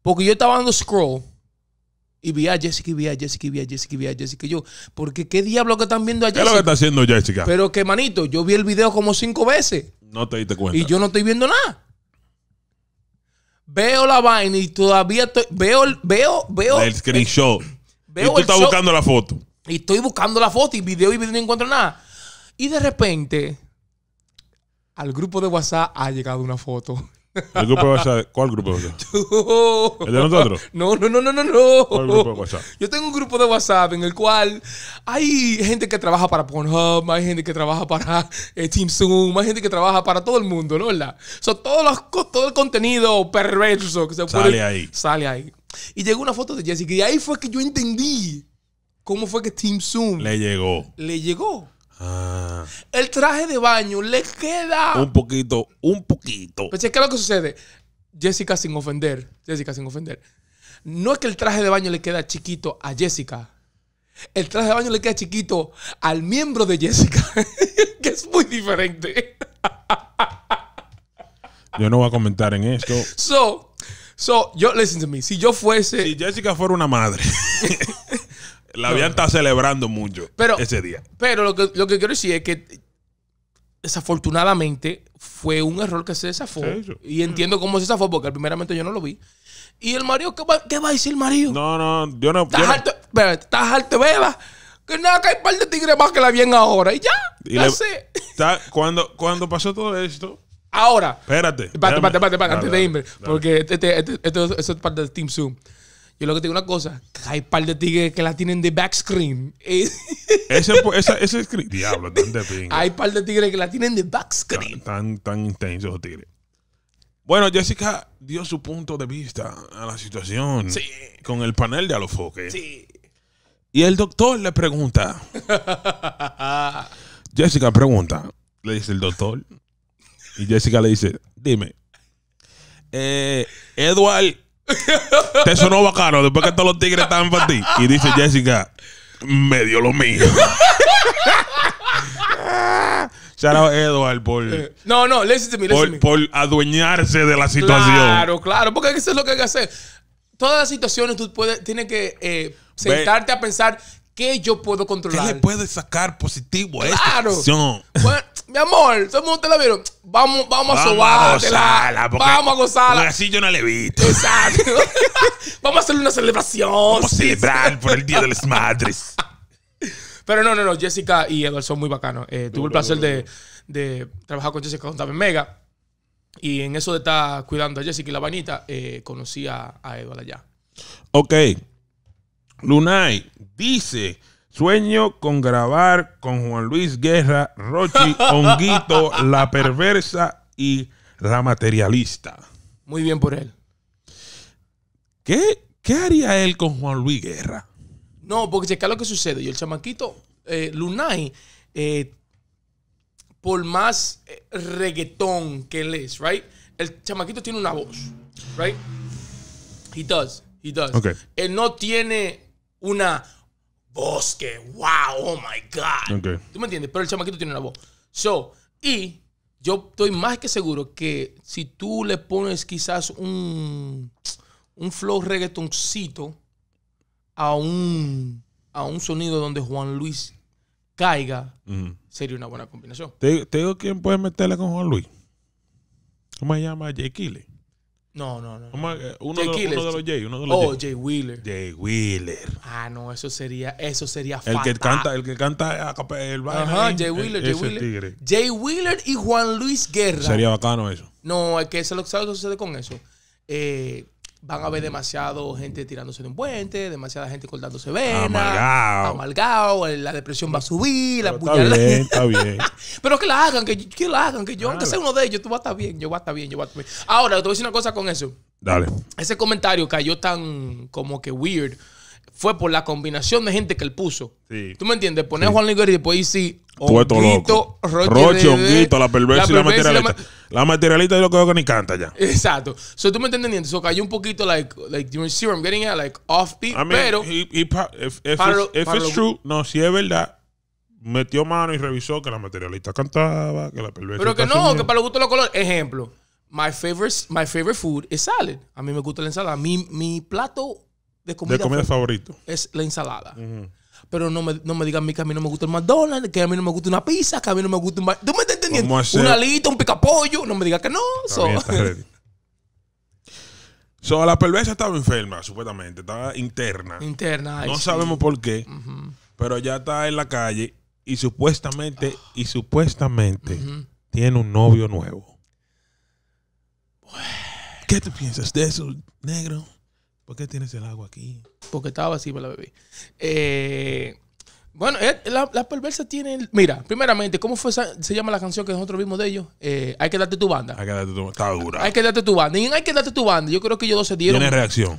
Porque yo estaba dando scroll y vi a Jessica, y vi a Jessica, y vi a Jessica, y vi a Jessica. yo, porque qué diablo que están viendo allá Jessica. ¿Qué es lo que está haciendo Jessica? Pero que, manito, yo vi el video como cinco veces. No te diste cuenta. Y yo no estoy viendo nada. Veo la vaina y todavía estoy. Veo, veo, veo. El screenshot. Veo y tú estás buscando la foto. Y estoy buscando la foto y video y video no encuentro nada. Y de repente, al grupo de WhatsApp ha llegado una foto. ¿El grupo WhatsApp? ¿Cuál grupo de WhatsApp? ¿El de nosotros? No, no, no, no, no, ¿Cuál grupo de WhatsApp? Yo tengo un grupo de WhatsApp en el cual hay gente que trabaja para Pornhub, hay gente que trabaja para eh, Team Zoom, hay gente que trabaja para todo el mundo, ¿no? ¿verdad? So, todos los, todo el contenido perverso que se puede... Sale ahí. Sale ahí. Y llegó una foto de Jessica y ahí fue que yo entendí cómo fue que Team Zoom... Le llegó. Le llegó. Ah. El traje de baño le queda. Un poquito, un poquito. Pues es que lo que sucede, Jessica sin ofender, Jessica sin ofender. No es que el traje de baño le queda chiquito a Jessica. El traje de baño le queda chiquito al miembro de Jessica, que es muy diferente. yo no voy a comentar en esto. So, so, yo, listen to me. Si yo fuese. Si Jessica fuera una madre. La habían estado está celebrando mucho ese día. Pero lo que, lo que quiero decir es que desafortunadamente fue un error que se desafó. y entiendo cómo se desafó porque primeramente yo no lo vi. Y el marido, ¿qué va, qué va a decir el marido? No, no, yo no. Estás harto, Espérate. estás harto, beba. Que nada, que hay un par de tigres más que la bien ahora. Y ya, y ya sé. cuando, cuando pasó todo esto, Ahora. Espérate. Espérate, espérate, espérate, antes de Porque esto este, este, este es parte del Team Zoom. Yo lo que te digo una cosa, hay un par de tigres que la tienen de back screen. ese, ese screen, diablo, tan de pinga. Hay un par de tigres que la tienen de back screen. Tan, tan, tan intensos tigres. Bueno, Jessica dio su punto de vista a la situación sí. con el panel de Alofoque. Sí. Y el doctor le pregunta. Jessica pregunta, le dice el doctor. Y Jessica le dice, dime, eh, Edward Te sonó bacano después que todos los tigres estaban para ti. Y dice Jessica, me dio lo mío. por. Eh, no, no, por, adueñarse de la situación. Claro, claro, porque eso es lo que hay que hacer. Todas las situaciones tú puedes, tienes que eh, sentarte a pensar qué yo puedo controlar. ¿Qué le puede sacar positivo a claro mi amor, somos un la Vamos, vamos a sobártela. Vamos a gozarla. Así yo no le he visto. Exacto. vamos a hacer una celebración. Vamos a celebrar por el Día de las Madres. Pero no, no, no. Jessica y Edward son muy bacanos. Eh, tuve el placer de, trabajar con Jessica Contame Mega. Y en eso de estar cuidando a Jessica y la vainita, eh, conocí a, a Edward allá. Ok. Lunay dice Sueño con grabar con Juan Luis Guerra, Rochi, Honguito, La Perversa y La Materialista. Muy bien por él. ¿Qué, haría él con Juan Luis Guerra? No, porque si acá lo que sucede, y el chamaquito eh, Lunay, eh, por más eh, reggaetón que él es, right? El chamaquito tiene una voz, right? He does, he does. Él no tiene una bosque wow, oh my God. ¿Tú me entiendes? Pero el chamaquito tiene una voz. So, y yo estoy más que seguro que si tú le pones quizás un, un flow reggaetoncito a un, a un sonido donde Juan Luis caiga, sería una buena combinación. ¿Te, digo quién puede meterle con Juan Luis? ¿Cómo se llama? Jay no, no, no. Eh, uno, de, los Jay, uno de los Oh, Jay. Wheeler. Jay Wheeler. Ah, no, eso sería, eso sería el Que canta, el que canta eh, el baile. Ajá, Jay eh, Wheeler, Jay Wheeler. Tigre. Jay Wheeler y Juan Luis Guerra. Sería bacano eso. No, es que eso es lo sabe que sucede con eso. Eh, van a ver demasiado gente tirándose de un puente, demasiada gente cortándose venas. amalgado, la depresión va a subir, la Está bien, está bien. Pero que la hagan, que, la hagan, que yo, aunque sea uno de ellos, tú vas a estar bien, yo voy a estar bien, yo voy a estar bien. Ahora, te voy a decir una cosa con eso. Dale. Ese comentario cayó tan como que weird fue por la combinación de gente que él puso. ¿Tú me entiendes? Poner Juan Liguer y después sí, Honguito, Roche, Roche Honguito, la perversa y la materialista. La, materialista es lo que que ni canta ya. Exacto. So, ¿Tú me entiendes? eso cayó un poquito, like, like you I'm getting it, like, off beat, pero... if, if, it's, true, no, si es verdad, metió mano y revisó que la materialista cantaba, que la perversa Pero que no, que para los gustos los colores. Ejemplo, my favorite, my favorite food is salad. A mí me gusta la ensalada. Mi, mi plato de comida, favorito es la ensalada. Pero no me, no me digan a mí que a mí no me gusta el McDonald's, que a mí no me gusta una pizza, que a mí no me gusta un... ¿Tú me estás entendiendo? Un alito, un picapollo. No me digas que no. So. la perversa estaba enferma, supuestamente. Estaba interna. Interna. no sabemos por qué. Pero ya está en la calle y supuestamente, y supuestamente tiene un novio nuevo. ¿Qué te piensas de eso, negro? ¿Por qué tienes el agua aquí? Porque estaba así para la bebé. Eh, bueno, eh, las perversas tienen... Mira, primeramente, ¿cómo fue se llama la canción que nosotros vimos de ellos? Eh, hay que darte tu banda. Hay que darte tu banda. Está dura. Hay que darte tu banda. Y en Hay que darte tu banda, yo creo que ellos dos se dieron. Viene reacción.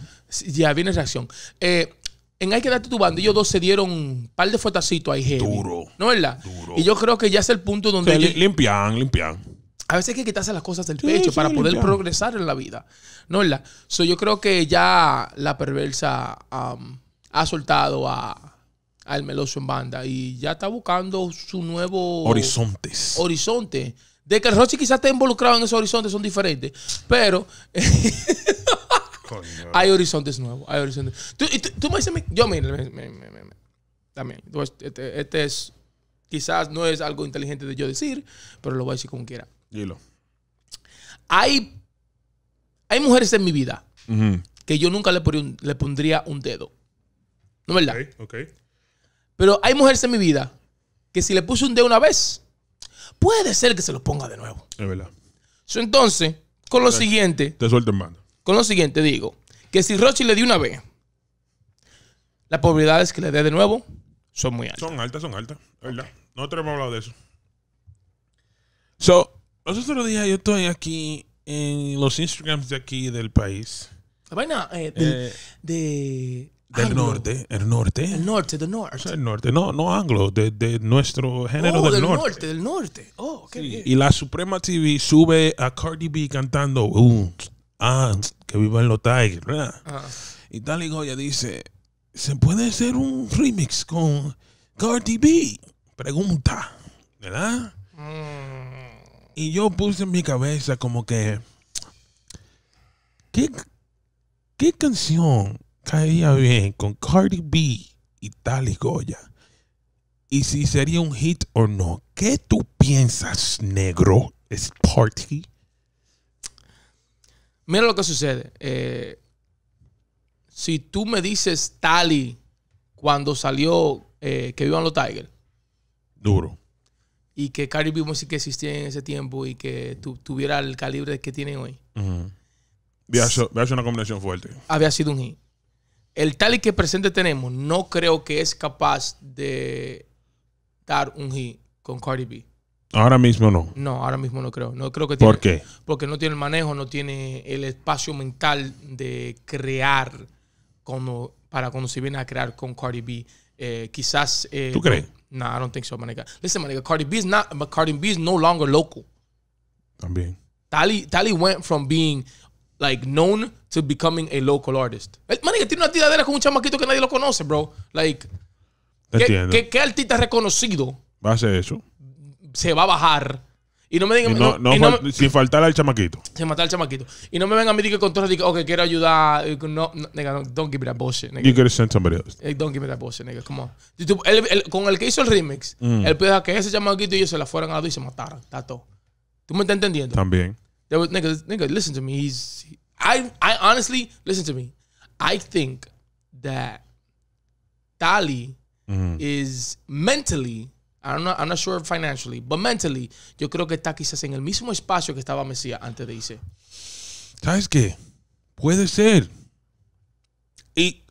Ya, viene reacción. en Hay que darte tu banda, ellos dos se dieron un par de fuetacitos ahí, Duro. ¿No es verdad? Duro. Y yo creo que ya es el punto donde. Limpian, limpian. A veces hay que quitarse las cosas del pecho para poder progresar en la vida. ¿No la? So, yo creo que ya la perversa um, ha soltado a, al meloso en banda y ya está buscando su nuevo... Horizontes. Horizonte. De que el Rochi quizás esté involucrado en esos horizontes son diferentes, pero... hay horizontes nuevos, Tú, me dices, yo mira, también, pues, este, este es quizás no es algo inteligente de yo decir, pero lo voy a decir como quiera. Dilo. Hay, hay mujeres en mi vida que yo nunca le, le, pondría un dedo. ¿No es verdad? Okay, Pero hay mujeres en mi vida que si le puse un dedo una vez, puede ser que se lo ponga de nuevo. Es verdad. entonces, con lo siguiente. Te suelto Con lo siguiente digo que si Rochi le dio una vez, las probabilidades que le dé de nuevo son muy altas. Son altas, son altas. ¿verdad? No tenemos hablado de eso. So, los pues otros días yo estoy aquí en los Instagrams de aquí del país. La eh, eh, de del norte, el norte. El norte, del norte. el norte, no, no anglo, de, nuestro género oh, del, norte. Del norte, Oh, qué bien. Y la Suprema TV sube a Cardi B cantando, uh, ah, que en los Tigers, ¿verdad? Ah. Y tal y Goya dice, ¿se puede hacer un remix con Cardi B? Pregunta, ¿verdad? Mm. Y yo puse en mi cabeza como que, ¿qué, canción caería bien con Cardi B y Tali Goya? Y si sería un hit o no. ¿Qué tú piensas, negro? Es party. Mira lo que sucede. Eh, si tú me dices Tali cuando salió eh, que vivan los Tigers. Duro y que Cardi B que existía en ese tiempo y que tuviera el calibre que tiene hoy. Uh Había una combinación fuerte. Había sido un hit. El tal y que presente tenemos, no creo que es capaz de dar un hit con Cardi B. Ahora mismo no. No, ahora mismo no creo. No creo que tiene, ¿Por qué? Porque no tiene el manejo, no tiene el espacio mental de crear como, para cuando se viene a crear con Cardi B. Eh, quizás. Eh, ¿Tú crees? No, I don't think so, my nigga. Listen, my Cardi B is not, Cardi B is no longer local. También. Tali, Tali went from being like known to becoming a local artist. Eh, my tiene una tiradera con un chamaquito que nadie lo conoce, bro. Like, ¿qué, ¿qué, ¿qué, artista reconocido? Va a hacer eso. Se va a bajar y no me digan. que no, no, no sin faltar al chamaquito. Sin faltar al chamaquito. Y no me vengan a mí que con todo digo, ok, quiero ayudar. Eh, no, nega, no, don't give me that bullshit, nigga. You gotta send somebody else. Eh, don't give me that bullshit, nigga. Come on. con el que hizo el remix, mm. él que ese chamaquito y ellos se la fueran a dos y se mataran. Tato. ¿Tú me estás entendiendo? También. Nigger, was, nigga, nigga, listen to me. He's, I, I honestly, listen to me. I think that Tali mm. is mentally I'm not, I'm not, sure financially, but mentally, yo creo que está quizás en el mismo espacio que estaba Mesías antes de irse. ¿Sabes qué? Puede ser. Y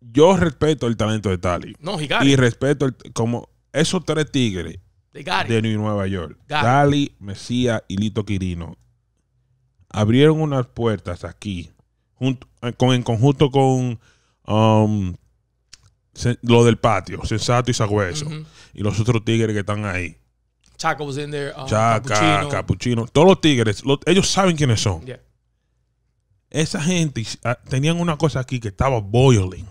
yo respeto el talento de Tali. No, Y respeto como esos tres tigres de Nueva York. Tali, Mesías y Lito Quirino abrieron unas puertas aquí junto, eh, con, en conjunto con um, lo del patio, Sensato y Sagüeso. Y los otros tigres que están ahí. Chaco was um, Capuchino. Todos los tigres, ellos saben quiénes son. Esa gente ah, tenían una cosa aquí que estaba boiling.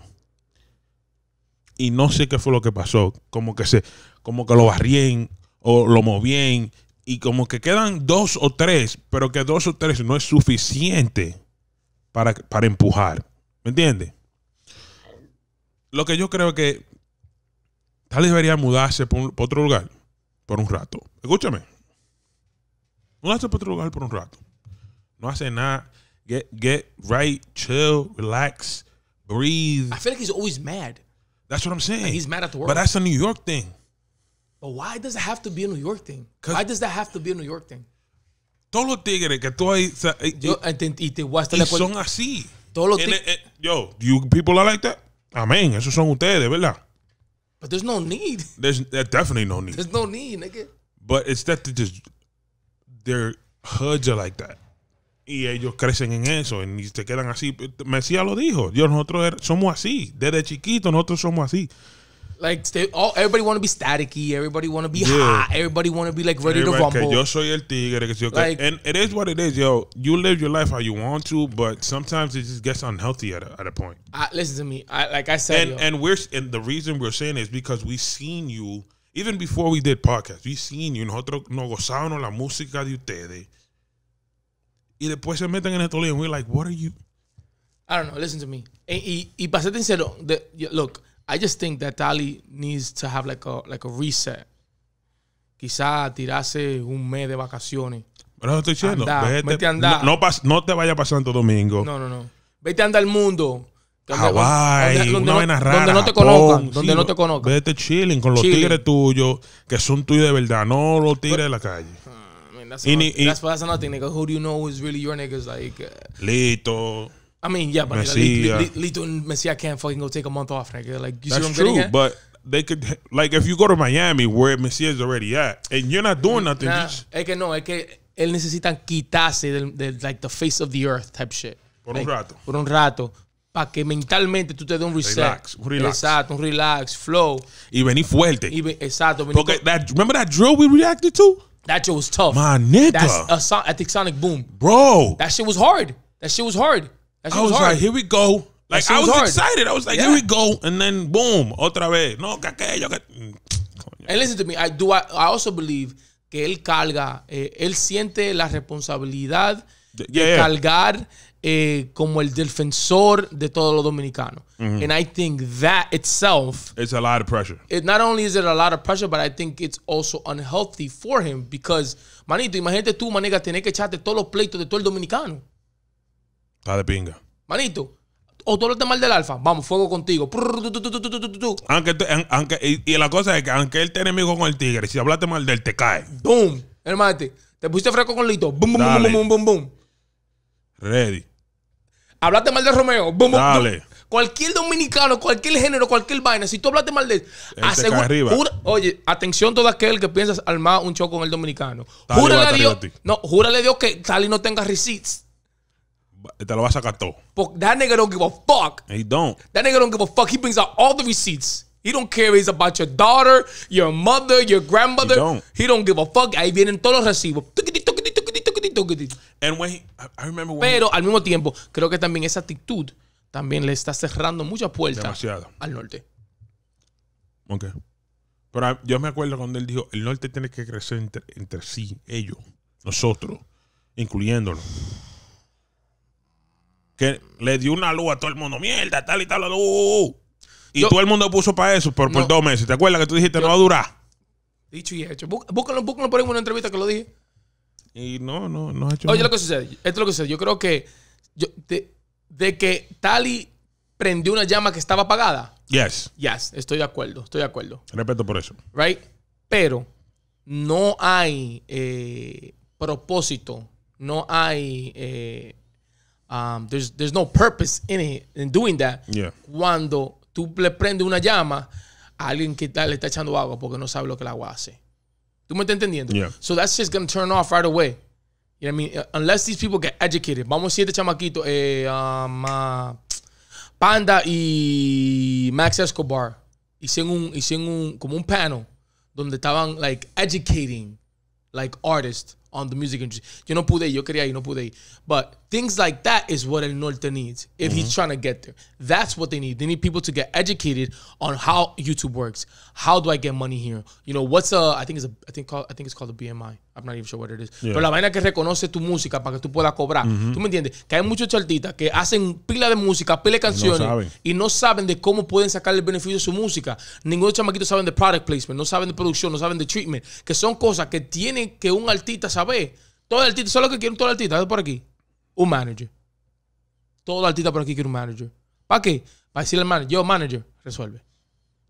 Y no sé qué fue lo que pasó. Como que se, como que lo barrían o lo movían. Y como que quedan dos o tres, pero que dos o tres no es suficiente para, para empujar. ¿Me entiendes? Lo que yo creo que tal debería mudarse por, otro lugar por un rato. Escúchame. Mudarse por otro lugar por un rato. No hace nada. Get, get right, chill, relax, breathe. I feel like he's always mad. That's what I'm saying. he's mad at the world. But that's a New York thing. But why does it have to be a New York thing? Why does that have to be a New York thing? Todos los tigres que tú ahí. Eh, yo, eh, y, te, y te son así. Todos los eh, Yo, you people are like that? Amén. Esos son ustedes, ¿verdad? But there's no need. There's, Definitivamente definitely no need. There's no need, nigga. But it's that they just their hoods are like that. Y ellos crecen en eso y se quedan así. Mesías lo dijo. Yo, nosotros er-, somos así. Desde chiquito nosotros somos así. Like they, all, everybody want to be staticky, everybody want to be Yeah. hot, everybody want to be like ready Everybody, to rumble. yo soy el tigre. yo, Like- and it is what it is, yo. You live your life how you want to, but sometimes it just gets unhealthy at a, at a point. I, listen to me. I, like I said, And yo, and we're and the reason we're saying is because we seen you even before we did podcast. We seen you. Nosotros nos gozábamos la música de ustedes. Y después se meten en esto y we're like, what are you? I don't know. Listen to me. Y, y, y para ser sincero, the, look, I just think that Tali needs to have like a, like a reset. Quizá tirarse un mes de vacaciones. Pero no estoy diciendo, vete, No, te vaya pasando domingo. No, no, no. Vete anda andar al mundo. Hawái, una no, rara, donde no te conozcan, donde no te conozcan. Vete chilling con los tigres tuyos, que son tuyos de verdad, no los tigres de la calle. Ah, that's, y, not, y, that's, that's nigga. Who do you know is really your niggas? Like, Lito. I mean, yeah, but Messi, like, yeah. Lito Messi, I can't fucking go take a month off, nigga. Like, you That's see what I'm true, getting at? but they could like if you go to Miami where Messi is already at, and you're not doing nothing. Nah, just, es que no, es que él necesitan quitarse del, del, like the face of the earth type shit. Por like, un rato. Por un rato. Para que mentalmente tú te de un reset. Relax, relax. Exacto, un relax, flow. Y venir fuerte. Y ven, exacto. Venir Porque that, remember that drill we reacted to? That shit was tough. My nigga. That's a, I think Sonic Boom. Bro. That shit was hard. That shit was hard. I was, like, here we go. Like I was excited. I was like, here we go, and then boom, otra vez. No, que aquello. Que... Mm, and listen to me. I do. I, also believe que él carga. Eh, él siente la responsabilidad de calgar eh, como el defensor de todos los dominicanos. Mm-hmm. And I think that itself. It's a lot of pressure. It not only is it a lot of pressure, but I think it's also unhealthy for him because manito, imagínate tú, manega, tener que echarte todos los pleitos de todo el dominicano. Está de pinga. Manito, o tú hablaste mal del alfa, vamos, fuego contigo. Aunque, aunque- y, la cosa es que aunque él te enemigo con el tigre, si hablaste mal de él, te cae. ¡Bum! Este, te pusiste fresco con Lito. ¡Bum, bum, bum, bum, bum, Ready. Hablaste mal de Romeo. Dale. Cualquier dominicano, cualquier género, cualquier vaina, si tú hablaste mal de él, oye, atención todo aquel que piensas armar un show con el dominicano. Júrale a Dios, no, júrale a Dios que Tali no tenga receipts te lo vas a sacar todo. that nigga don't give a fuck. He don't. That nigga don't give a fuck. He brings out all the receipts. He don't care if it's about your daughter, your mother, your grandmother. He don't. He don't give a fuck. Ahí vienen todos los recibos. And when I remember when Pero al mismo tiempo, creo que también esa actitud también le está cerrando muchas puertas demasiado. al norte. Ok. Pero ah, yo me acuerdo cuando él dijo, el norte tiene que crecer entre, entre sí, ellos, nosotros, Incluyéndonos que le dio una luz a todo el mundo. Mierda, tal y tal, luz. Y todo el mundo puso para eso por, por dos meses. ¿Te acuerdas que tú dijiste no va a durar? Dicho y hecho. búscalo, búscalo por ahí en una entrevista que lo dije. Y no, no, no ha hecho Oye, lo que sucede. Esto es lo que sucede. Yo creo que de, que Tali prendió una llama que estaba apagada. Yes. Yes, estoy de acuerdo, estoy de acuerdo. Respeto por eso. Right? Pero no hay eh, propósito, no hay eh, um, there's, there's no purpose in it, in doing that. Yeah. Cuando tú le prendes una llama a alguien que está, le está echando agua porque no sabe lo que el agua hace. ¿Tú me estás entendiendo? Yeah. So that's just going to turn off right away. You know what I mean? Uh, unless these people get educated. Vamos a chamaquitos. Eh, um, uh, Panda y Max Escobar hicieron un, hicieron un, como un panel donde estaban, like, educating, like, artists on the music industry. Yo no pude yo quería ir, no pude But things like that is what El Norte needs if mm-hmm. he's trying to get there. That's what they need. They need people to get educated on how YouTube works. How do I get money here? You know, what's a uh, I think it's a I think called I think it's called a BMI. I'm not even sure what it is. Pero la vaina que reconoce tu música para que tú puedas cobrar. ¿Tú me entiendes? Que hay muchos artistas que hacen pila de música, pila de canciones y no saben de cómo pueden sacar el beneficio de su música. Ninguno de los chamaquitos saben de product placement, no saben de producción, no saben de treatment, que son cosas que tiene que un artista saber. Todo el artista, solo que un todo el artista, por aquí. Un manager. Todo el artista por aquí quiere un manager. ¿Para qué? Para decirle al manager, yo manager, resuelve.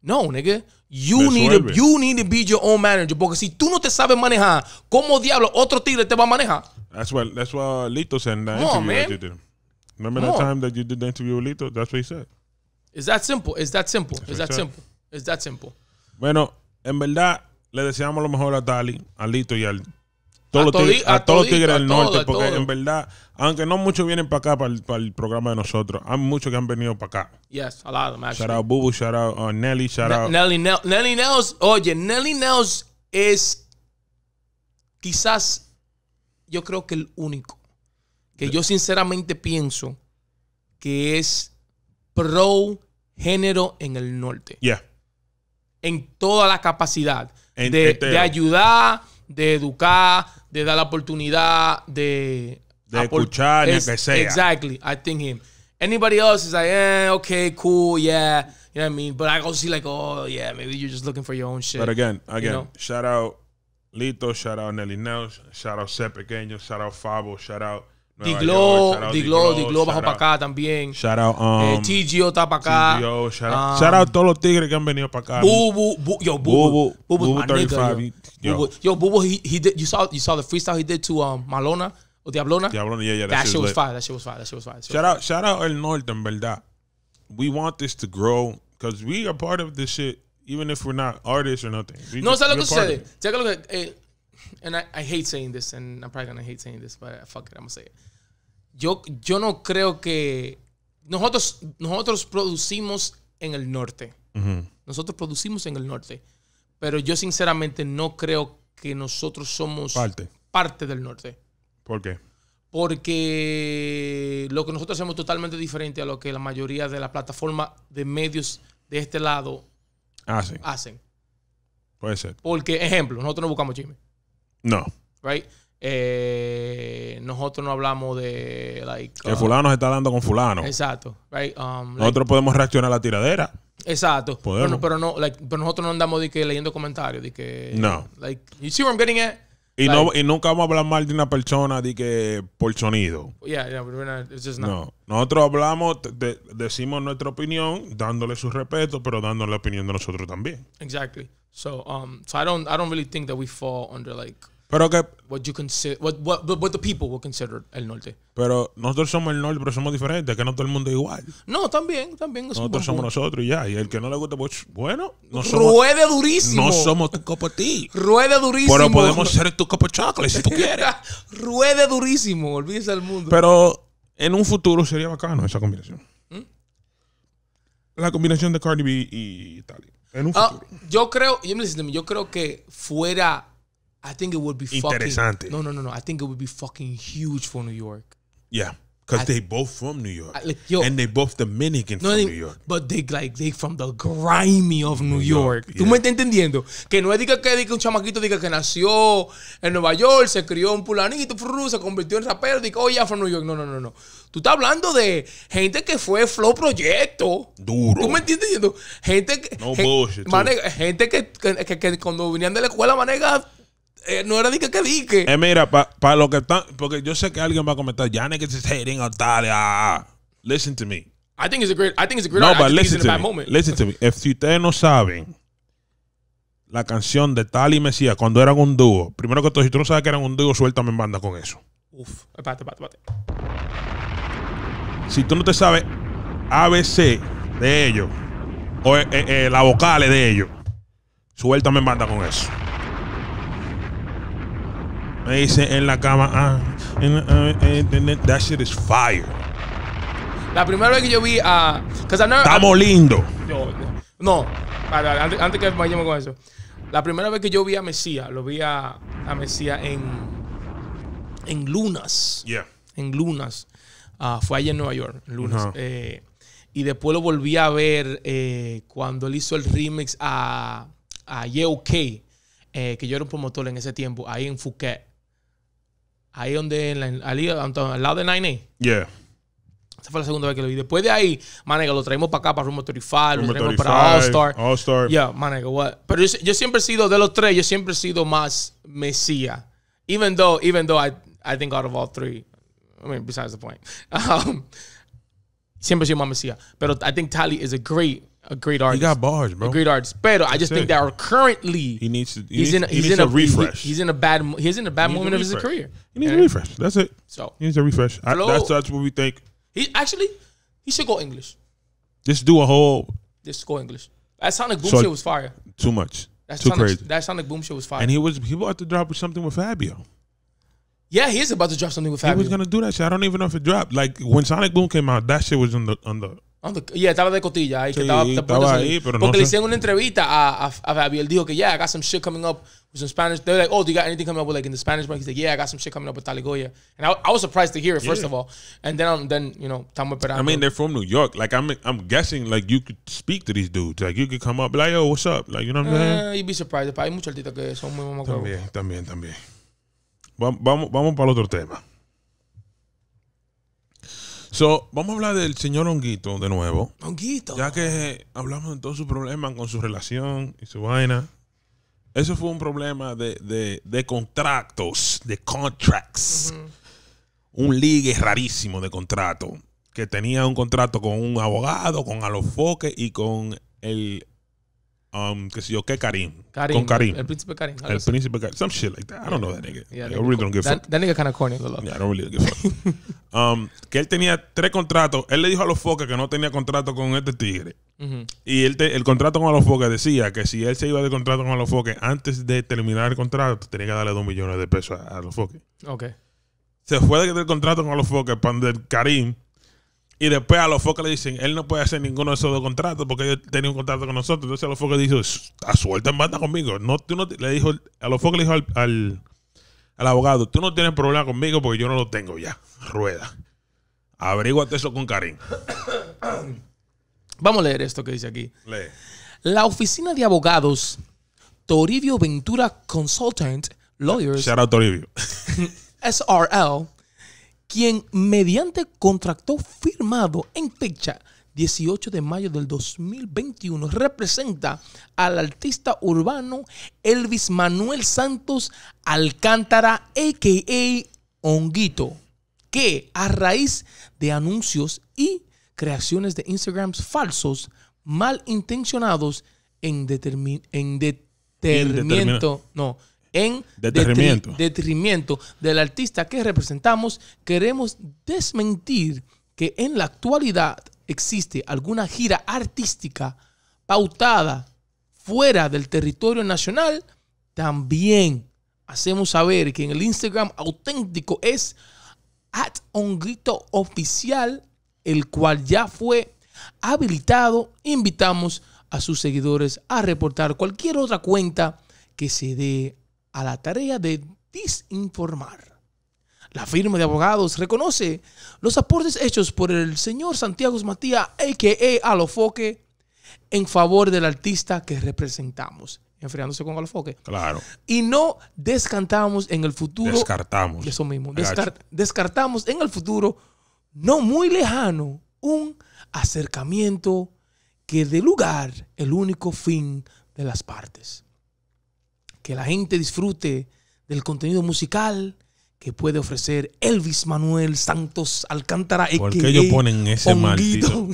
No, nigga. You need, to, you need to be your own manager. Porque si tú no te sabes manejar, ¿cómo diablo otro tigre te va a manejar? That's what, that's what Lito said in that Come interview on, that you did. Remember Come that on. time that you did the interview with Lito? That's what he said. Is that simple. Is that simple. That's that said. simple. Is that simple. Bueno, en verdad, le deseamos lo mejor a Dali, a Lito y al a todos los tigres del norte, porque en verdad, aunque no muchos vienen para acá, para el, programa de nosotros, hay muchos que han venido para acá. Shout out Bubu, uh, shout out Nelly, shout out. Nelly, Nels, oye, Nelly Nels es quizás, yo creo que el único que yo sinceramente pienso que es pro género en el norte. Yeah. En toda la capacidad de, de ayudar de educar, de dar la oportunidad, de... De escuchar, es, que sea. Exactly, I think him. Anybody else is like, eh, okay, cool, yeah. You know what I mean? But I also see like, oh, yeah, maybe you're just looking for your own shit. But again, again, shout out Lito, shout out Nelly Nels, shout out Sepequeño, shout out Fabo, shout out Diglo, Diglo, Diglo bajó para acá también. Shout out, eh, um, eh, Chigio está para acá. Chigio, shout, out, um, shout out todos los tigres que han venido para acá. Bubu, bu, yo, Bubu, Bubu, Bubu, Bubu 35. yo yo. Bubu, yo, Bubu, he, he did, you saw, you saw the freestyle he did to um, Malona o Diablona. Diablona, yeah, yeah. That, that shit was, was fire. That shit was fire. That shit was fire. Shout out, shout out El Norte, en verdad. We want this to grow because we are part of this shit, even if we're not artists or nothing. We no, sabes lo que sucede. Take a look at. Eh, and I, I hate saying this, and I'm probably gonna hate saying this, but fuck it, I'm gonna say it. yo, yo no creo que nosotros, nosotros producimos en el norte. Nosotros producimos en el norte. Pero yo sinceramente no creo que nosotros somos parte, del norte. ¿Por qué? Porque lo que nosotros hacemos es totalmente diferente a lo que la mayoría de las plataformas de medios de este lado hacen. Puede ser. Porque, ejemplo, nosotros no buscamos chisme. No. Right? Eh, nosotros no hablamos de like, que um, fulano se está dando con fulano. Exacto. Um, nosotros podemos reaccionar a la tiradera. Exacto. Pero, no, pero nosotros no andamos de que leyendo comentarios, de que no. Like, you see what I'm getting at? Y, no, y nunca vamos a hablar mal de una persona de que por sonido. No. Nosotros hablamos, de, decimos nuestra opinión, dándole su respeto, pero dándole la opinión de nosotros también. Exactly. So, um, so I don't, I don't really think that we fall under like pero que. What you consider, what, the people will consider el norte. Pero nosotros somos el norte, pero somos diferentes, que no todo el mundo es igual. No, también, también. nosotros somos nosotros y ya. Y el que no le gusta, pues, bueno. No Ruede durísimo. No somos tu copo ti. Ruede durísimo. Pero podemos ser tu de chocolate si tú quieres. Ruede durísimo, olvídese del mundo. Pero en un futuro sería bacano esa combinación. ¿Mm? La combinación de Cardi B y Italia. En un ah, futuro. yo creo, yo creo que fuera I think it would be interesante. Fucking, no, no, no, no. I think it would be fucking huge for New York. Yeah. Because they both from New York, yo, and they both Dominican no, from New York. But they like they from the grimy of New, York. Tú me estás entendiendo que no es diga que, un chamaquito diga que nació en Nueva York, se crió en pulanito, se convirtió en rapero, diga oh yeah from New York. No, no, no, no. Tú estás hablando de gente que fue flow proyecto. Duro. ¿Tú me estás entendiendo? Gente que no bullshit, gente que, que, que, que cuando venían de la escuela manega eh, no era de que dique. Eh, mira, para lo que están. Porque yo sé que alguien va a comentar, ya is hating a Talia. Listen to me. I think it's a great, I think a great no, but listen to, me. listen to me. si ustedes no saben la canción de Tal y Mesías cuando eran un dúo, primero que todo, si tú no sabes que eran un dúo, suéltame en banda con eso. Uf, Si tú no te sabes ABC de ellos, o eh, eh, la las vocales de ellos, suéltame en banda con eso. Me dice en la cama, ah, eh, eh, that shit is fire. La primera vez que yo vi a. Estamos lindos. No, antes, antes, que vayamos con eso. La primera vez que yo vi a Mesías, lo vi a, Mesías en. En Lunas. Yeah. En Lunas. Ah, fue allá en Nueva York, Lunas. Uh-huh. Eh, y después lo volví a ver cuando él hizo el remix a, a YOK, que yo era un promotor en ese tiempo, ahí en Phuket. Ahí donde, en la, al, lado de 9A. Yeah. Esa fue la segunda vez que lo vi. Después de ahí, manega, lo traemos para acá, para Rumo 35, lo para All Star. All Star. Yeah, manega, what? Pero yo, siempre he sido, de los tres, yo siempre he sido más mesía. Even though, even though I, I think out of all three, I mean, besides the point. Um, siempre he sido más mesía. Pero I think Tally is a great a great artist. He got bars, bro. A great artist. But I just think that that currently he needs to. He he's needs, in. A, he's he needs in a, refresh. He, he's in a bad. He's in a bad moment a of his career. He needs a refresh. That's it. So he needs a refresh. I, that's that's what we think. He actually, he should go English. Just do a whole. Just go English. That Sonic Boom so, shit was fire. Too much. That's too Sonic, crazy. That Sonic Boom shit was fire. And he was he about to drop something with Fabio. Yeah, he is about to drop something with Fabio. He was gonna do that shit. I don't even know if it dropped. Like when Sonic Boom came out, that shit was on the on the yeah, estaba de cotilla ahí. Sí, que estaba, estaba ahí, pero Porque no le hicieron una entrevista a, a, a Fabio. Él dijo que, yeah, I got some shit coming up with some Spanish. They're like, oh, do you got anything coming up with like in the Spanish market? He's like, yeah, I got some shit coming up with Taligoya. And I, I was surprised to hear it, first yeah. of all. And then, um, then you know, Tamo Perano. I mean, they're from New York. Like, I'm I'm guessing, like, you could speak to these dudes. Like, you could come up, be like, yo, what's up? Like, you know what I'm eh, saying? You'd be surprised. Hay muchos artistas que son muy mamacos. También, también, también. Vamos, vamos, vamos para otro tema. vamos a hablar del señor Honguito de nuevo. Honguito. Ya que hablamos de todos sus problemas con su relación y su vaina. Eso fue un problema de, de, de contratos, de contracts. Un ligue rarísimo de contrato. Que tenía un contrato con un abogado, con Alofoque y con el um, que yo, qué Karim. Con Karim. El príncipe Karim. El príncipe Karim. Some shit like that. I don't know that nigga. That, nigga kind of corny. Yeah, I don't really give a um, que él tenía tres contratos. Él le dijo a los foques que no tenía contrato con este tigre. Y él el contrato con los foques decía que si él se iba de contrato con los foques antes de terminar el contrato, tenía que darle dos millones de pesos a, los foques Ok. Se fue del contrato con los foques para el Karim y después a los focos le dicen, él no puede hacer ninguno de esos dos contratos porque él tenía un contrato con nosotros. Entonces a los focos le dijo, a suelta en banda conmigo. No, le dijo, a los focos le dijo al, abogado, tú no tienes problema conmigo porque yo no lo tengo ya. Rueda. Abríguate eso con cariño. Vamos a leer esto que dice aquí. La oficina de abogados Toribio Ventura Consultant Lawyers. Shout out Toribio. SRL quien mediante contrato firmado en fecha 18 de mayo del 2021 representa al artista urbano Elvis Manuel Santos Alcántara, a.k.a. Honguito, que a raíz de anuncios y creaciones de Instagrams falsos, malintencionados, en, determin en en detrimento del artista que representamos, queremos desmentir que en la actualidad existe alguna gira artística pautada fuera del territorio nacional, también hacemos saber que en el Instagram auténtico es at grito oficial, el cual ya fue habilitado. Invitamos a sus seguidores a reportar cualquier otra cuenta que se dé a la tarea de disinformar. La firma de abogados reconoce los aportes hechos por el señor Santiago Matías, a.k.a. Alofoque, en favor del artista que representamos. Enfriándose con Alofoque. Claro. Y no descantamos en el futuro. Descartamos. Eso mismo. descartamos en el futuro, no muy lejano, un acercamiento que dé lugar el único fin de las partes que la gente disfrute del contenido musical que puede ofrecer Elvis Manuel Santos Alcántara. ¿Por qué ellos ponen ese maldito?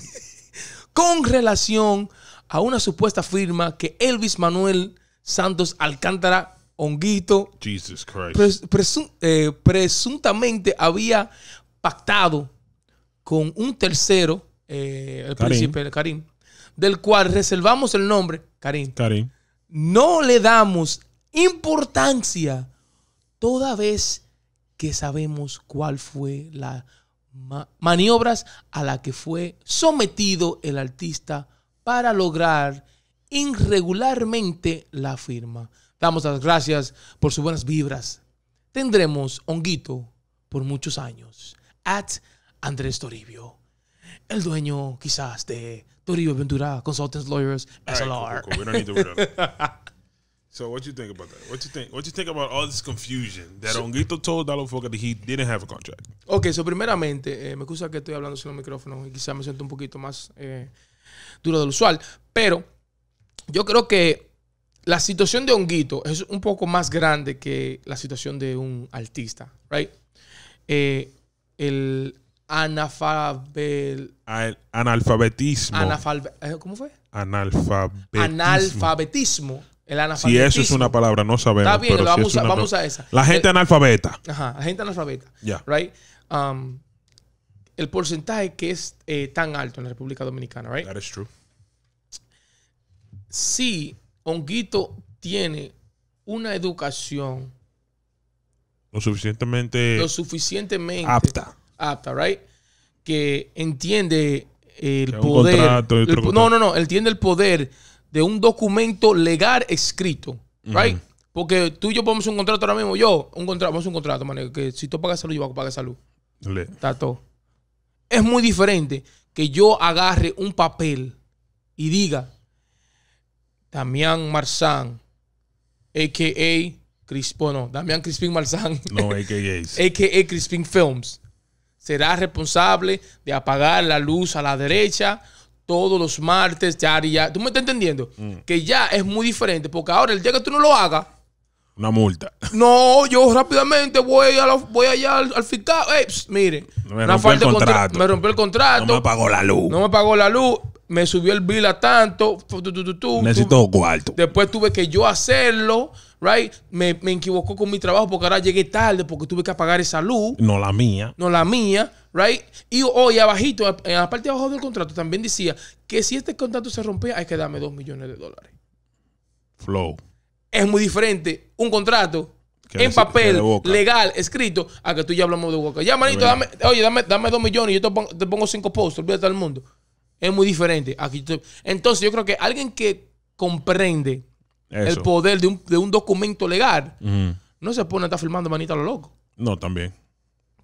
Con relación a una supuesta firma que Elvis Manuel Santos Alcántara Honguito Jesus Christ. Eh, presuntamente había pactado con un tercero, eh, el príncipe Karim, del cual reservamos el nombre, Karim. Karim. No le damos importancia toda vez que sabemos cuál fue la maniobra maniobras a la que fue sometido el artista para lograr irregularmente la firma. Damos las gracias por sus buenas vibras. Tendremos honguito por muchos años. At Andrés Toribio, el dueño quizás de Toribio Ventura Consultants Lawyers SLR. So what you think about that? What you think? What you think about all this confusion that so, Honguito told Dalo Foca that he didn't have a contract? Okay, so primeramente, eh, me excusa que estoy hablando sin el micrófono y quizás me siento un poquito más eh, duro del usual, pero yo creo que la situación de Onguito es un poco más grande que la situación de un artista, right? Eh, el analfabetismo. Eh, ¿Cómo fue? Analfabetismo. Analfabetismo si eso es una palabra, no sabemos. Está bien, vamos, a, esa. La gente eh, analfabeta. Ajá, la gente analfabeta. Ya. Right? Um, el porcentaje que es eh, tan alto en la República Dominicana, right? That is true. Si Honguito tiene una educación lo suficientemente lo suficientemente apta apta right que entiende el poder no no no entiende el poder de un documento legal escrito, right? Porque tú y yo podemos un contrato ahora mismo. Yo, un contrato, vamos un contrato, man, que si tú pagas salud, yo pago salud. Está todo. Es muy diferente que yo agarre un papel y diga, Damián Marzán, a.k.a. Crispo, no, Damián Crispin Marzán. No, a.k.a. a.k.a. Crispin Films. Será responsable de apagar la luz a la derecha todos los martes, ya, ya. ¿Tú me estás entendiendo? Mm. Que ya es muy diferente, porque ahora el día que tú no lo hagas. Una multa. No, yo rápidamente voy, a voy allá al, fiscal. Ey, eh, miren. me una el contrato. me rompió el contrato. No me pagó la luz. No me pagó la luz. Me subió el bill a tanto. Necesito un Necesito cuarto. Después tuve que yo hacerlo. Me, equivocó con mi trabajo porque ahora llegué tarde porque tuve que apagar esa luz. No la mía. No la mía, right? Y hoy abajito, en la parte de abajo del contrato, también decía que si este contrato se rompía, hay que darme dos millones de dólares. Flow. Es muy diferente un contrato en papel, legal, escrito, a que tú ya hablamos de boca. Ya, manito, dame, oye, dame, dame dos millones y yo te pongo, cinco posts, olvídate del mundo. Es muy diferente. Aquí Entonces, yo creo que alguien que comprende el poder de un, documento legal, no se pone a estar firmando manita a lo loco. No, también.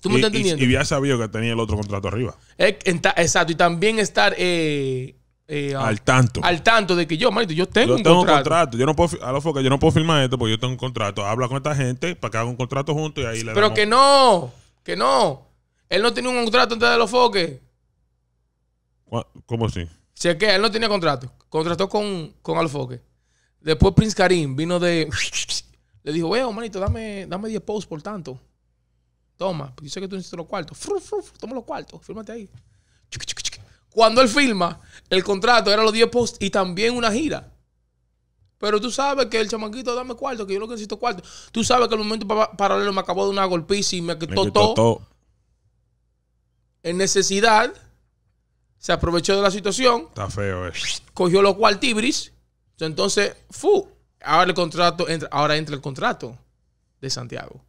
¿Tú me estás entendiendo? Y, ya sabía que tenía el otro contrato arriba. Exacto, y también estar eh, eh, ah, al tanto. Al tanto de que yo, manito, yo tengo un contrato. Yo no puedo, a yo no puedo firmar esto porque yo tengo un contrato. Habla con esta gente para que haga un contrato junto y ahí le Pero que no, que no. Él no tiene un contrato antes de los foques. ¿Cómo así? Si que él no tenía contrato. Contrató con, con Alfoque. Después Prince Karim vino de. Le dijo, veo, manito, dame, dame 10 posts por tanto. Toma, yo sé que tú necesitas los cuartos. toma los cuartos, fírmate ahí. Cuando él firma, el contrato era los 10 posts y también una gira. Pero tú sabes que el chamanquito dame cuarto, que yo lo necesito cuarto. Tú sabes que el momento paralelo me acabó de una golpiza y me quitó todo. En necesidad, se aprovechó de la situación. Está feo eso. Cogió los cuartibris entonces, fu, ahora el contrato entra, ahora entra el contrato de Santiago,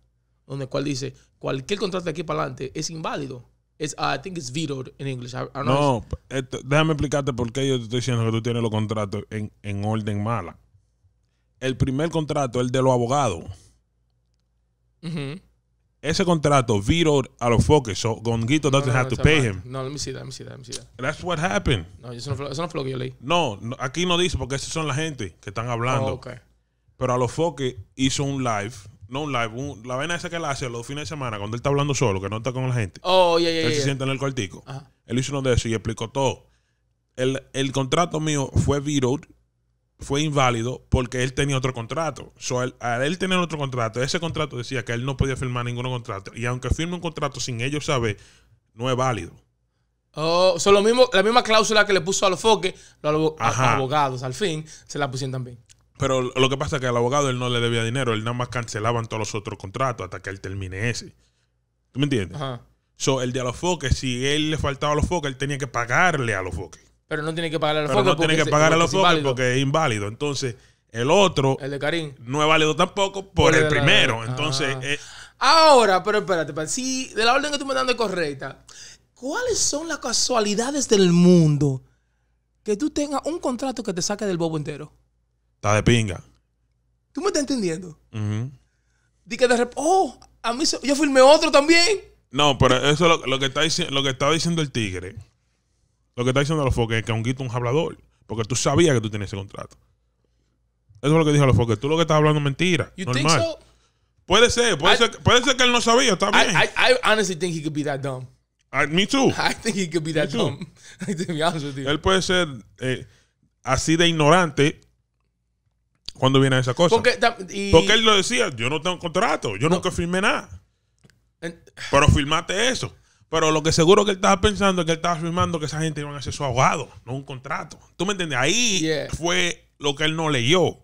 donde cual dice, cualquier contrato de aquí para adelante es inválido. Es, ah, I think it's vetoed en in inglés. No, déjame explicarte por qué yo te estoy diciendo que tú tienes los contratos en, orden mala. El primer contrato, el de los abogados ese contrato vetoed a los foques so Gonguito doesn't have to pay him. No, let me see that, let me see that, let me see that. That's what happened. No, eso no, fue, eso lo que yo leí. No, aquí no dice porque esos son la gente que están hablando. Oh, okay. Pero a los foques hizo un live, no un live, la vaina esa que él hace los fines de semana cuando él está hablando solo, que no está con la gente. Oh, yeah, yeah, Él se sienta en el cuartico. Él hizo uno de esos y explicó todo. El, el contrato mío fue vetoed fue inválido porque él tenía otro contrato. So, él, tener otro contrato, ese contrato decía que él no podía firmar ningún contrato. Y aunque firme un contrato sin ellos saber, no es válido. Oh, son lo mismo, la misma cláusula que le puso a los foques, los abogados al fin, se la pusieron también. Pero lo que pasa es que al abogado él no le debía dinero, él nada más cancelaban todos los otros contratos hasta que él termine ese. ¿Tú me entiendes? el de a los foques, si él le faltaba a los foques, él tenía que pagarle a los foques. Pero no tiene que pagar a los Pero no tiene que pagar a los porque es inválido. Entonces, el otro. El de Karim. No es válido tampoco por, el, primero. Entonces. Ah. Ahora, pero espérate, si de la orden que tú me dando es correcta, ¿cuáles son las casualidades del mundo que tú tengas un contrato que te saque del bobo entero? Está de pinga. ¿Tú me estás entendiendo? Uh que de repente, oh, a mí yo firmé otro también. No, pero eso es lo, que está, lo que estaba diciendo el tigre lo que está diciendo los foques es que Honguito es un hablador. Porque tú sabías que tú tenías ese contrato. Eso es lo que dijo los foques. Tú lo que estás hablando es mentira. normal. Puede ser, puede, ser, puede ser que él no sabía, está bien. I, I, honestly think he could be that dumb. Ah, me too. I think he could be that dumb. Él puede ser eh, así de ignorante cuando viene a esa cosa. Porque, él lo decía, yo no tengo contrato, yo nunca firmé nada. Pero firmaste eso. Pero lo que seguro que él estaba pensando es que él estaba firmando que esa gente iba a ser su abogado, no un contrato. ¿Tú me entiendes? Ahí fue lo que él no leyó.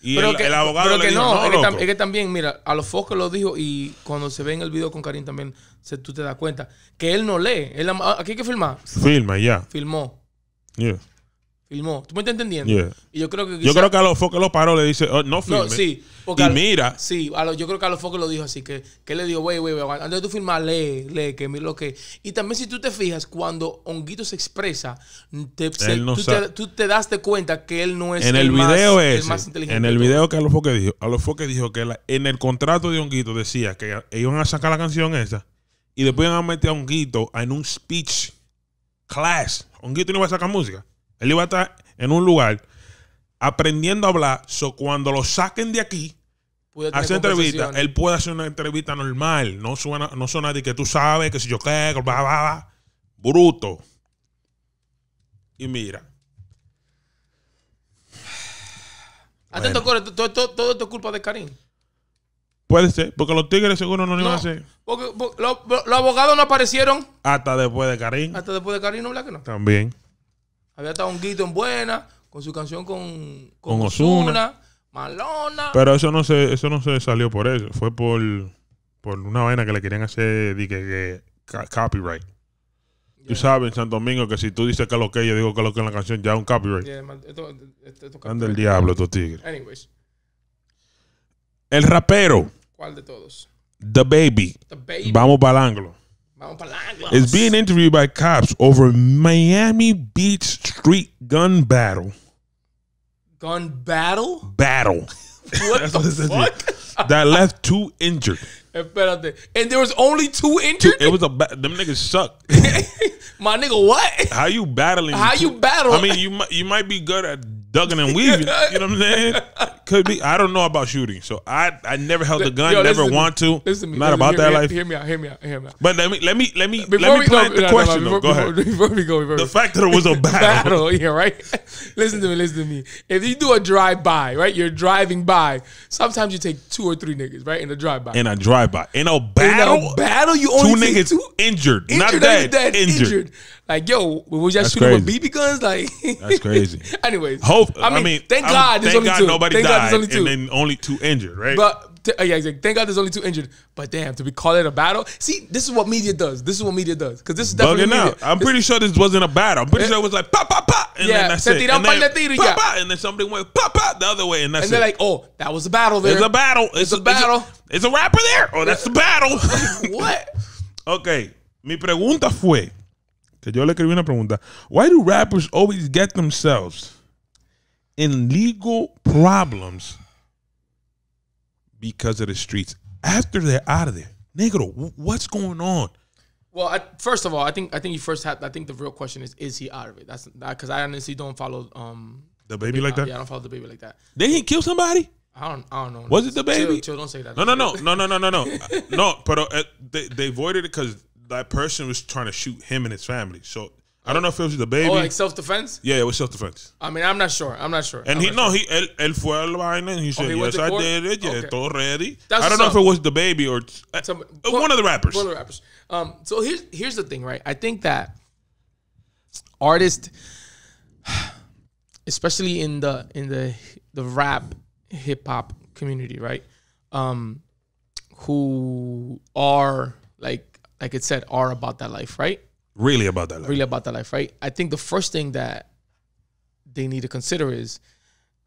Y el, que, el abogado pero le que dijo, no, es, que es, que también, mira, a los Fox lo dijo y cuando se ve en el video con Karim también, se, tú te das cuenta que él no lee. Él, aquí hay que filmar. Filma, ya. Filmó. Yeah filmó. ¿Tú me estás entendiendo? yo creo que Yo creo que a los focos lo paró, le dice, no filme. y mira. Sí, yo creo que a los focos lo dijo así, que, que le dijo, wey, wey, wey, antes de tú filmar, lee, lee, que mira lo que... Y también si tú te fijas, cuando Honguito se expresa, tú, te, daste cuenta que él no es en el, video más, inteligente. En el video que a los focos dijo, a los focos dijo que en el contrato de Honguito decía que iban a sacar la canción esa y después iban a meter a Honguito en un speech class. Honguito no va a sacar música. Él iba a estar en un lugar aprendiendo a hablar. So cuando lo saquen de aquí, hace entrevista, él puede hacer una entrevista normal. No suena, no suena de que tú sabes, que si yo qué, bla, bla, bla. Bruto. Y mira. Atento, todo, todo, esto es culpa de Karim. Puede ser, porque los tigres seguro no lo iban a hacer. Porque, los, abogados no aparecieron. Hasta después de Karim. Hasta después de Karim, no, habla que no? También. Había estado un guito en Buena, con su canción con, con, Osuna. Malona. Pero eso no se, eso no se salió por eso. Fue por, por una vaina que le querían hacer copyright. Tú sabes en Santo Domingo que si tú dices que lo que yo digo que lo que en la canción ya es un copyright. el diablo estos tigres. El rapero. ¿Cuál de todos? The Baby. The baby. Vamos para el ángulo. is being interviewed by cops over Miami Beach street gun battle. Gun battle? Battle. what the fuck? that left two injured. And there was only two injured. It was a ba- them niggas suck. My nigga, what? How you battling? How two? you battle? I mean, you might, you might be good at ducking and weaving. you know what I'm saying? Could be. I don't know about shooting, so I I never held a gun. Yo, never to want to. Listen to me. Not listen, about that life. Hear me out. Hear me out. Hear me out. But let me let me let me before let me plant go, the question. though. Go ahead. Before we go, before the fact that it was a battle. battle. Yeah, right. listen to me. Listen to me. If you do a drive by, right? You're driving by. Sometimes you take two or three niggas, right? In a drive by. In a drive by. In a battle. In a battle. You only two niggas two? injured, injured not dead. dead. injured. Like, yo, were y'all shooting with BB guns? Like, that's crazy. Anyways, hope. I mean, I mean thank God. there's thank only God two. nobody thank died, God there's only two. and then only two injured, right? But uh, yeah, exactly. Thank God there's only two injured. But damn, to be called it a battle. See, this is what media does. This is what media does. Because this is definitely Bugging media. Out. I'm pretty sure this wasn't a battle. I'm pretty it, sure it was like pop, pop, pop, and yeah, then that's it. And then, pop, pa, and then somebody went pop, pop the other way, and that's and it. And they're like, oh, that was a battle. There, it's a battle. It's, it's a, a battle. It's a, it's a rapper there. Oh, that's the battle. what? okay. Mi pregunta fue que yo le escribí una pregunta. Why do rappers always get themselves in legal problems because of the streets after they're out of there? Negro, what's going on? Well, I, first of all, I think I think you first have. I think the real question is: Is he out of it? That's because I honestly don't follow um the baby, the baby like that. Yeah, I don't follow the baby like that. did he kill somebody. I don't. I don't know. Was it the baby? Chill, chill, don't say that. No, no, no, no, no, no, no, no. no, but uh, eh, they they voided it because that person was trying to shoot him and his family. So I don't know if it was the baby. Oh, like self defense? Yeah, it was self defense. I mean, I'm not sure. I'm not sure. And I'm he no, sure. he él, él fue al vaina and he oh, said, oh, he "Yes, I did it. Yeah, okay. it's already." That's I don't know if it was the baby or eh, Some, one, of the rappers. One of the rappers. Um, so here's here's the thing, right? I think that artists, especially in the in the the rap hip hop community, right, um, who are like like it said, are about that life, right? Really about that life. Really about that life, right? I think the first thing that they need to consider is,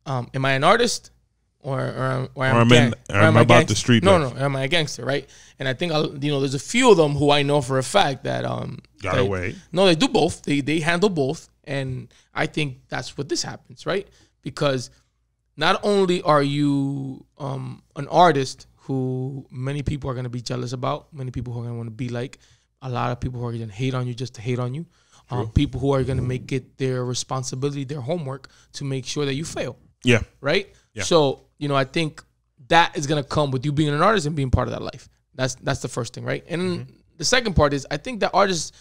um, am I an artist? Or, or, or, or am, gang- or am, am I about the street? No, life. no, am I a gangster, right? And I think, I, uh, you know, there's a few of them who I know for a fact that. Um, Got away. No, they do both. They, they handle both. And I think that's what this happens, right? Because not only are you um, an artist, who many people are going to be jealous about, many people who are going to want to be like, a lot of people who are going to hate on you just to hate on you, um, people who are going to make it their responsibility, their homework to make sure that you fail. Yeah. Right? Yeah. So, you know, I think that is going to come with you being an artist and being part of that life. That's that's the first thing, right? And mm-hmm. the second part is I think that artists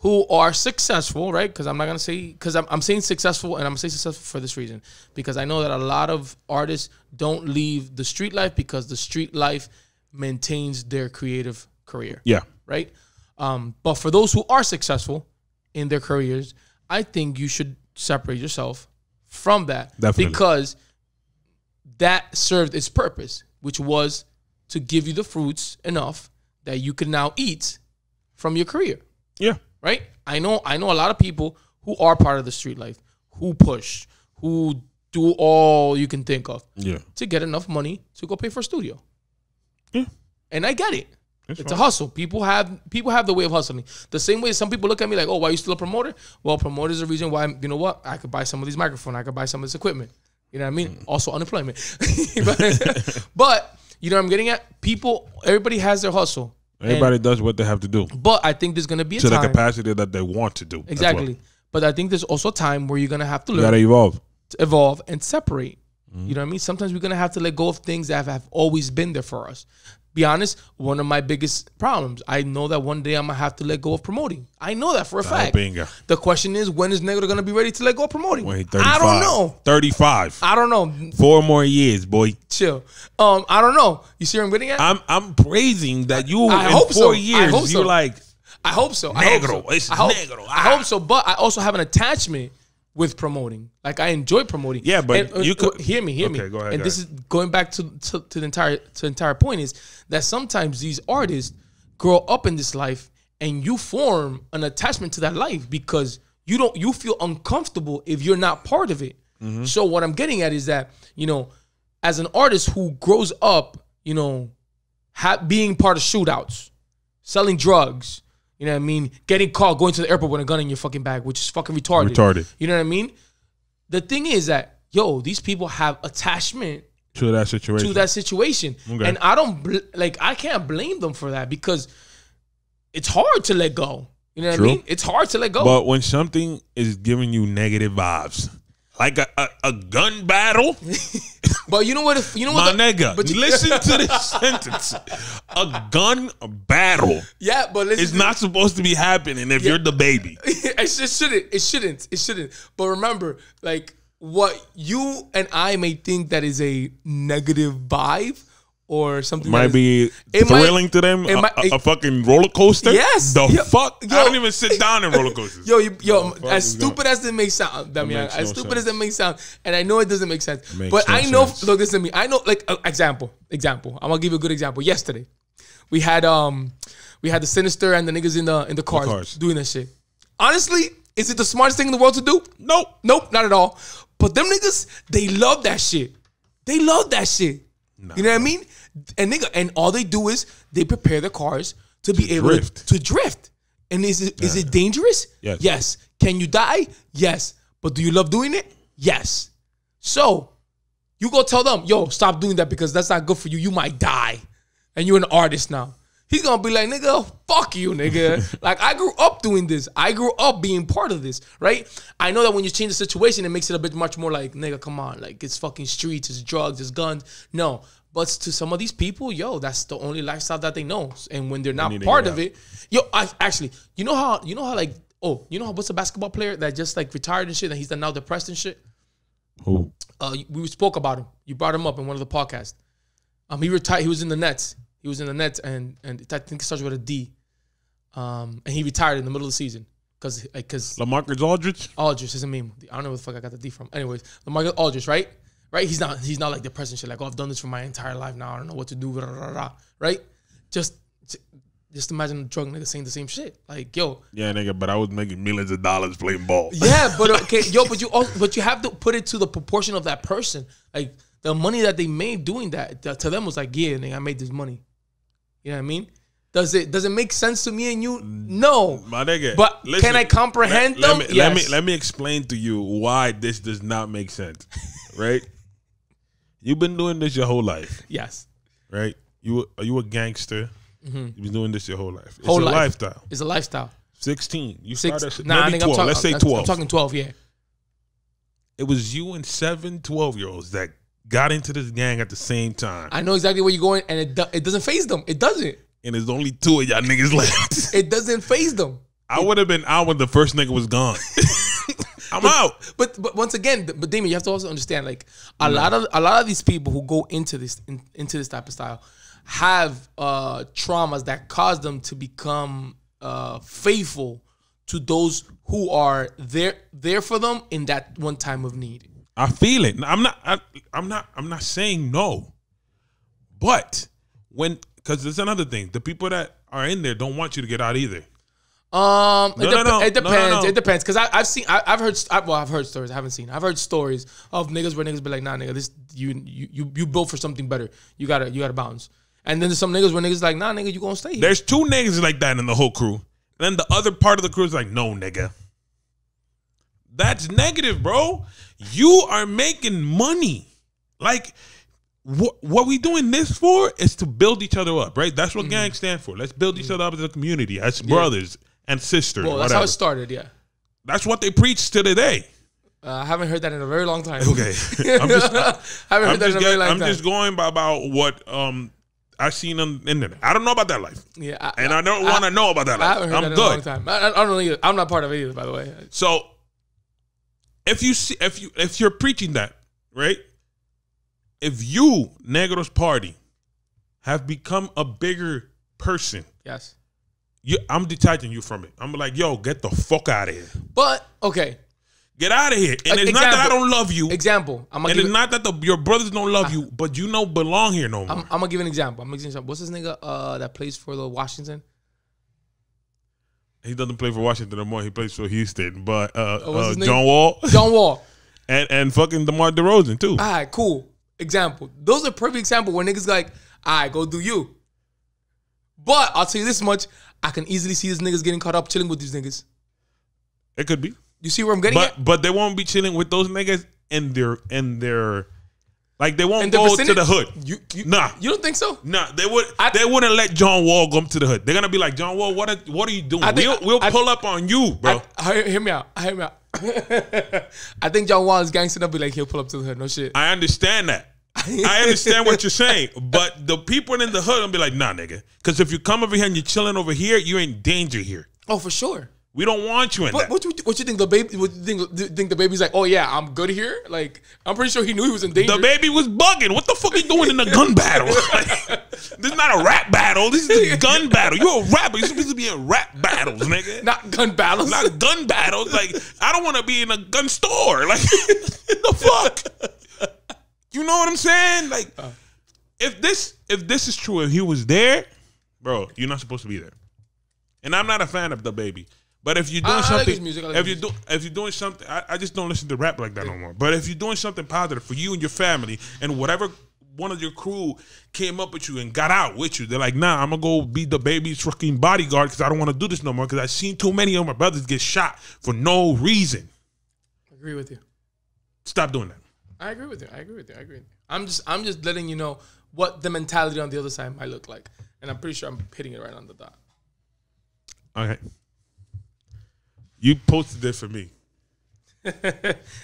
who are successful, right? Because I'm not gonna say because I'm, I'm saying successful, and I'm gonna say successful for this reason because I know that a lot of artists don't leave the street life because the street life maintains their creative career. Yeah. Right. Um, but for those who are successful in their careers, I think you should separate yourself from that Definitely. because that served its purpose, which was to give you the fruits enough that you can now eat from your career. Yeah right? I know I know a lot of people who are part of the street life, who push, who do all you can think of, yeah, to get enough money to go pay for a studio. Yeah, and I get it. It's, it's a hustle. People have people have the way of hustling. The same way some people look at me like, "Oh, why are you still a promoter?" Well, promoter is the reason why. you know what? I could buy some of these microphones. I could buy some of this equipment. You know what I mean? Mm. Also unemployment. but, but you know what I'm getting at? People, everybody has their hustle. Everybody and, does what they have to do. But I think there's going to be to time. the capacity that they want to do. Exactly. But I think there's also a time where you're going to have to learn. You got to evolve. evolve and separate. Mm-hmm. You know what I mean? Sometimes we're going to have to let go of things that have, have always been there for us be honest, one of my biggest problems. I know that one day I'm gonna have to let go of promoting. I know that for a fact. Bingo. The question is, when is Negro gonna be ready to let go of promoting? Wait, I don't know. Thirty-five. I don't know. Four more years, boy. Chill. Um, I don't know. You see where I'm getting at? I'm I'm praising that you. I in hope four so. years. I hope so. You're like. I hope so. Negro. I hope so. It's I hope, negro. Ah. I hope so. But I also have an attachment with promoting. Like I enjoy promoting. Yeah, but and, uh, you uh, could hear me, hear okay, me. Go ahead, and go this ahead. is going back to, to, to the entire to the entire point is that sometimes these artists grow up in this life and you form an attachment to that life because you don't you feel uncomfortable if you're not part of it. Mm-hmm. So what I'm getting at is that, you know, as an artist who grows up, you know, ha- being part of shootouts, selling drugs, you know what I mean? Getting caught going to the airport with a gun in your fucking bag, which is fucking retarded. Retarded. You know what I mean? The thing is that yo, these people have attachment to that situation. To that situation, okay. and I don't bl- like. I can't blame them for that because it's hard to let go. You know what True. I mean? It's hard to let go. But when something is giving you negative vibes, like a, a, a, gun battle. but you know what? If, you know what? My the, nigga, but you, listen to this sentence: a gun battle. Yeah, but it's not supposed to be happening if yeah. you're the baby. it shouldn't. It shouldn't. It shouldn't. But remember, like what you and I may think that is a negative vibe or something might be thrilling to them. A, might, a, fucking roller coaster. Yes, the yo, fuck. Yo, I don't even sit down in roller coasters. yo, you, yo, as stupid as it may sound, I as no stupid sense. as it may sound, and I know it doesn't make sense, but no I know. Sense. Look, listen to me. I know. Like uh, example, example. I'm gonna give you a good example. Yesterday, we had um, we had the sinister and the niggas in the in the cars, the cars. doing that shit. Honestly, is it the smartest thing in the world to do? Nope, nope, not at all. But them niggas, they love that shit. They love that shit. Nah, you know what bro. I mean? And nigga, and all they do is they prepare their cars to, to be able drift. To, to, drift. And is it, yeah. is it dangerous? Yes. Yes. Can you die? Yes. But do you love doing it? Yes. So you go tell them, yo, stop doing that because that's not good for you. You might die. And you're an artist now. He's gonna be like, nigga, fuck you, nigga. like I grew up doing this. I grew up being part of this, right? I know that when you change the situation, it makes it a bit much more like, nigga, come on, like it's fucking streets, it's drugs, it's guns. No. But to some of these people, yo, that's the only lifestyle that they know. And when they're not part of it, yo, I actually, you know how you know how like oh, you know how, what's a basketball player that just like retired and shit and he's now depressed and shit? Who? Uh, we spoke about him. You brought him up in one of the podcasts. Um, he retired. He was in the Nets. He was in the Nets, and and I think it starts with a D. Um, and he retired in the middle of the season because because Lamarcus Aldridge. Aldridge is a meme. I don't know where the fuck I got the D from. Anyways, Lamarcus Aldridge, right? Right? He's not he's not like depressed and shit. Like, oh, I've done this for my entire life now. I don't know what to do. Blah, blah, blah, right? Just just imagine a drug nigga saying the same shit. Like, yo. Yeah, nigga, but I was making millions of dollars playing ball. Yeah, but okay, yo, but you also, but you have to put it to the proportion of that person. Like the money that they made doing that, that to them was like, yeah, nigga, I made this money know what I mean? Does it does it make sense to me and you? No, my nigga. But listen, can I comprehend let, them? Let me, yes. let me let me explain to you why this does not make sense, right? You've been doing this your whole life. Yes. Right. You are you a gangster? Mm-hmm. You've been doing this your whole life. It's whole a life. lifestyle. It's a lifestyle. Sixteen. You Six, started. Nah, maybe I think 12. I'm talk- Let's say twelve. I'm talking twelve. Yeah. It was you and seven 12 year olds that got into this gang at the same time. I know exactly where you're going, and it do it doesn't phase them. It doesn't. And there's only two of y'all niggas left. it doesn't phase them. I would have been out when the first nigga was gone. I'm but, out. But but once again, but Damien, you have to also understand like a no. lot of a lot of these people who go into this in, into this type of style have uh traumas that cause them to become uh faithful to those who are there there for them in that one time of need. I feel it. I'm not. I, am not. I'm not saying no. But when, because there's another thing. The people that are in there don't want you to get out either. Um, no, it, de- no, no. it depends. It depends because I've seen, I, have heard, I, well, I've heard stories. I haven't seen. I've heard stories of niggas where niggas be like, nah, nigga, this you you you, you built for something better. You gotta you gotta bounce. And then there's some niggas where niggas like, nah, nigga, you gonna stay here. There's two niggas like that in the whole crew. And then the other part of the crew is like, no, nigga. That's negative, bro. You are making money. Like wh- what we doing this for is to build each other up, right? That's what mm-hmm. gangs stand for. Let's build mm-hmm. each other up as a community, as yeah. brothers and sisters. Well, that's whatever. how it started, yeah. That's what they preach to today. Uh, I haven't heard that in a very long time. Okay, I'm just, I, haven't heard I'm that in a very long I'm time. I'm just going by about what um I've seen on the internet. I don't know about that life. Yeah, I, and I, I don't want to know about that life. I haven't heard I'm that in good. a long time. I, I, don't know either. I'm not part of it either, by the way. So if you see if you if you're preaching that right if you negros party have become a bigger person yes you i'm detaching you from it i'm like yo get the fuck out of here but okay Get out of here. And it's example, not that I don't love you. Example. I'm and it's not that the, your brothers don't love I, you, ah. but you don't belong here no more. I'm, I'm, gonna give an example. I'm gonna give an example. What's this nigga uh, that plays for the Washington? He doesn't play for Washington anymore. He plays for Houston. But uh, oh, uh, John Wall. John Wall. and and fucking DeMar DeRozan too. All right, cool. Example. Those are perfect example where niggas like, all right, go do you. But I'll tell you this much: I can easily see these niggas getting caught up chilling with these niggas. It could be. You see where I'm getting but, at? But they won't be chilling with those niggas in their in their like they won't the go vicinity, to the hood. You, you, nah, you don't think so? Nah, they would. I, they wouldn't let John Wall go to the hood. They're gonna be like John Wall, what are, what are you doing? think, we'll, we'll I, pull up on you, bro. hear me out. Hear me out. I think John Wall is gangster. he will be like he'll pull up to the hood. No shit. I understand that. I understand what you're saying, but the people in the hood will be like, nah, nigga. Because if you come over here and you're chilling over here, you're in danger here. Oh, for sure. We don't want you in but that. What you, what you think the baby? What you think, think the baby's like? Oh yeah, I'm good here. Like I'm pretty sure he knew he was in danger. The baby was bugging. What the fuck are you doing in a gun battle? Like, this is not a rap battle. This is a gun battle. You're a rapper. You're supposed to be in rap battles, nigga. Not gun battles. Not gun battles. Like I don't want to be in a gun store. Like the fuck. You know what I'm saying? Like uh. if this if this is true, if he was there, bro, you're not supposed to be there. And I'm not a fan of the baby. But if you're doing I, I something, like music, like if you do, if you're doing something, I, I, just don't listen to rap like that yeah. no more. But if you're doing something positive for you and your family, and whatever one of your crew came up with you and got out with you, they're like, "Nah, I'm gonna go be the baby's fucking bodyguard because I don't want to do this no more because I've seen too many of my brothers get shot for no reason." I agree with you. Stop doing that. I agree with you. I agree with you. I agree. I'm just I'm just letting you know what the mentality on the other side might look like, and I'm pretty sure I'm hitting it right on the dot. Okay. You posted it for me.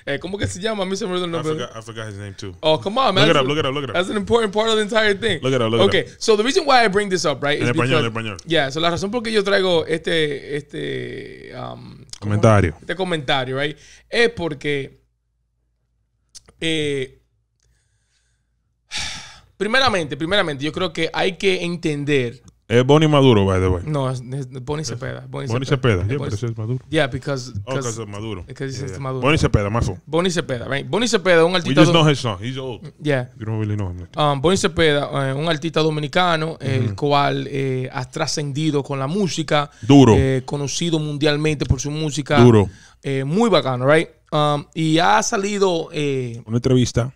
Eh, ¿cómo que se llama? A mí se me olvidó el nombre. I forgot, I forgot his name too. Oh, come on, man. Look it up, look it up, look it up. That's an important part of the entire thing. Look it look at it Okay, so the reason why I bring this up, right? En español, en español. Yeah, so la razón por qué yo traigo este, este, um, comentario. Este comentario, right? Es porque, eh, primeramente, primeramente, yo creo que hay que entender es Bonnie Maduro, by the way. No, es Bonnie Cepeda. Bonnie, Bonnie Cepeda. Yeah, Bonnie, Yeah, because... Oh, because Maduro. Because este yeah, Maduro. Bonnie Cepeda, my fault. Bonnie Cepeda, right? Bonnie Cepeda, un artista... We just know his song. He's old. Yeah. You don't really know him. Boni um, Bonnie Cepeda, eh, un artista dominicano, el mm-hmm. cual eh, ha trascendido con la música. Duro. Eh, conocido mundialmente por su música. Duro. muy bacano, right? Um, y ha salido... una entrevista.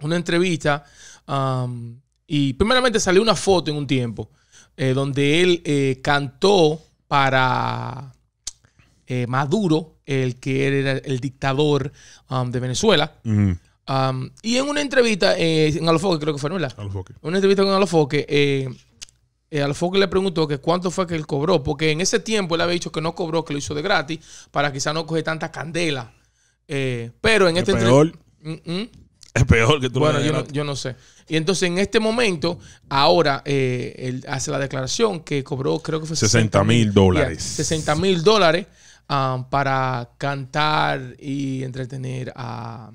Una entrevista. Um, y primeramente salió una foto en un tiempo eh, donde él eh, cantó para eh, Maduro, el que era el dictador um, de Venezuela. Um, y en una entrevista, en Alofoque creo que fue, ¿no? Alofoque. Una entrevista con Alofoque, Alofoque le preguntó que cuánto fue que él cobró, porque en ese tiempo él había dicho que no cobró, que lo hizo de gratis, para quizá no coger tantas candela. pero en este... Es peor que tú Bueno, yo no, yo no sé. Y entonces en este momento, ahora eh, él hace la declaración que cobró, creo que fue 60 mil dólares. 60 mil dólares ah, para cantar y entretener a,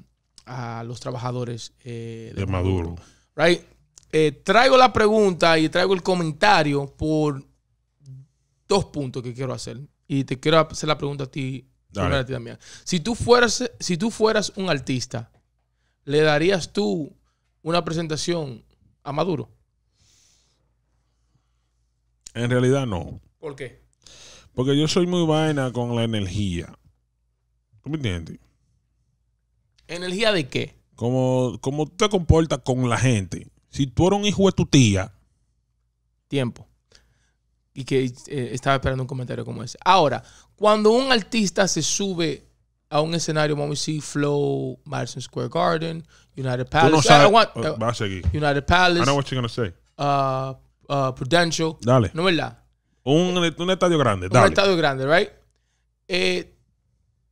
a los trabajadores eh, de, Maduro. Right? Eh, traigo la pregunta y traigo el comentario por dos puntos que quiero hacer. Y te quiero hacer la pregunta a ti, a ti también. Si tú, fueras, si tú fueras un artista, ¿le darías tú una presentación a Maduro? En realidad no. ¿Por qué? Porque yo soy muy vaina con la energía. ¿Tú me entiendes? ¿Energía de qué? Como, como te comportas con la gente. Si tú eres un hijo de tu tía. Tiempo. Y que eh, estaba esperando un comentario como ese. Ahora, cuando un artista se sube a un escenario, vamos a decir, Flow, Madison Square Garden, United Palace. Eh, va a seguir. Uh, United Palace. I know what you're going say. Uh, uh, Prudential. Dale. No, ¿verdad? Un, estadio grande, dale. Un estadio grande, right? Eh,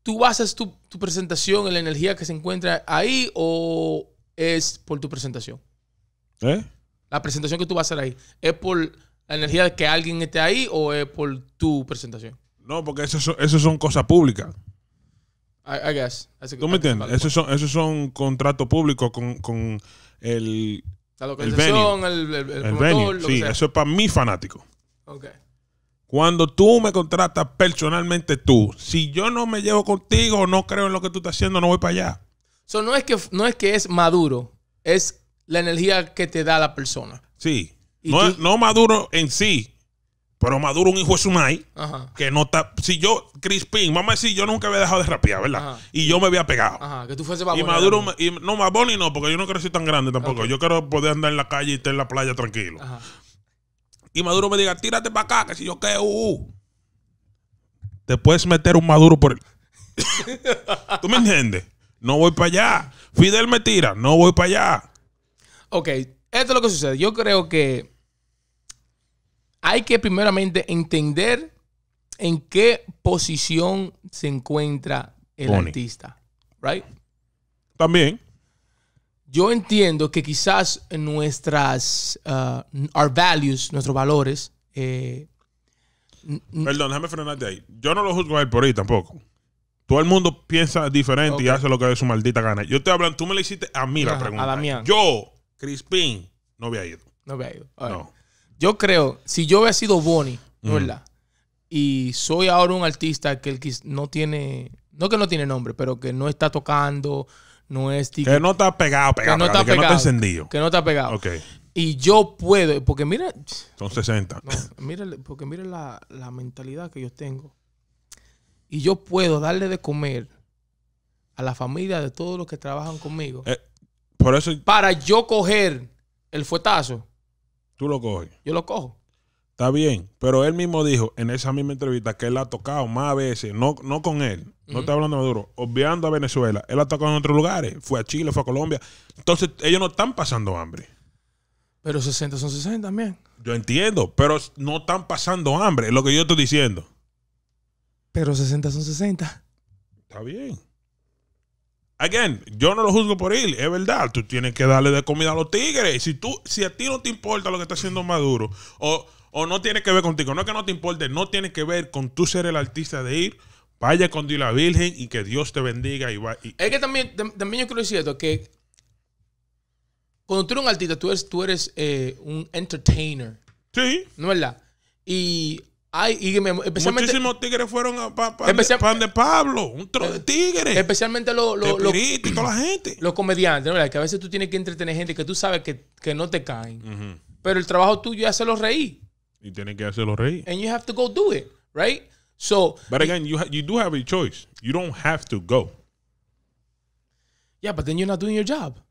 ¿Tú basas tu, tu presentación en la energía que se encuentra ahí o es por tu presentación? ¿Eh? La presentación que tú vas a hacer ahí, ¿es por la energía de que alguien esté ahí o es por tu presentación? No, porque eso, eso son cosas públicas. I, guess. ¿Tú me entiendes? Esos son, esos son contratos públicos con, con el. el venue. El, Sí, eso es para mi fanático. Cuando tú me contratas personalmente tú, si yo no me llevo contigo, no creo en lo que tú estás haciendo, no voy para allá. eso no, es que, no es que es maduro, es la energía que te da la persona. Sí. No, no maduro en sí, pero Maduro un hijo es un ay, que no está. Si yo, Crispin, vamos a decir, yo nunca había dejado de rapear, ¿verdad? Y yo me había pegado. Ajá, que tú fuese Y Maduro, ¿no? Y, no, no, porque yo no quiero ser tan grande tampoco. Yo quiero poder andar en la calle y estar en la playa tranquilo. Y Maduro me diga, tírate para acá, que si yo qué, uh, uh". Te puedes meter un Maduro por ¿Tú me entiendes? No voy para allá. Fidel me tira, no voy para allá. Ok, esto es lo que sucede. Yo creo que hay que primeramente entender en qué posición se encuentra el artista, right? También. Yo entiendo que quizás nuestras, uh, our values, nuestros valores. Eh, Perdón, déjame frenarte ahí. Yo no lo juzgo a él por ahí tampoco. Todo el mundo piensa diferente y hace lo que de su maldita gana. Yo te hablando, tú me le hiciste a mí la pregunta. A Damián. Yo, Crispín, no había ido. No había ido. no. Yo creo, si yo hubiera sido Bonnie, ¿verdad? Y soy ahora un artista que no tiene, no que no tiene nombre, pero que no está tocando, no es... que no está pegado, pegado, que no está, pegado, que no está encendido. Que no está pegado. Ok. Y yo puedo, porque mira... Son 60. mira, porque mira la, mentalidad que yo tengo. Y yo puedo darle de comer a la familia de todos los que trabajan conmigo. Eh, por eso... Para yo coger el fuetazo Tú lo coges. Yo lo cojo. Está bien, pero él mismo dijo en esa misma entrevista que él ha tocado más veces, no, no con él, no está hablando de Maduro, obviando a Venezuela, él ha tocado en otros lugares, fue a Chile, fue a Colombia. Entonces, ellos no están pasando hambre. Pero 60 son 60 también. Yo entiendo, pero no están pasando hambre, es lo que yo estoy diciendo. Pero 60 son 60. Está bien again, yo no lo juzgo por ir. es verdad. Tú tienes que darle de comida a los tigres. Si tú, si a ti no te importa lo que está haciendo Maduro, o, no tiene que ver contigo, no es que no te importe, no tiene que ver con tú ser el artista de ir. Vaya con Dios la Virgen y que Dios te bendiga y va. Es que también, también yo que es cierto que cuando tú eres un artista, tú eres, eh, un entertainer. Sí. ¿No es verdad? Y Ay, y me, especialmente, Muchísimos tigres fueron a pa, pa, especial, pan de Pablo, un tro eh, de tigres. Especialmente los. Lo, lo, toda la gente. Los comediantes, ¿no? Que a veces tú tienes que entretener gente que tú sabes que, que no te caen. Uh -huh. Pero el trabajo tuyo es hacerlos reír. Y tienes que hacerlos reír. And you have to go do it, right? So. But again, you, you do have a choice. You don't have to go. Yeah, but then you're not doing your job.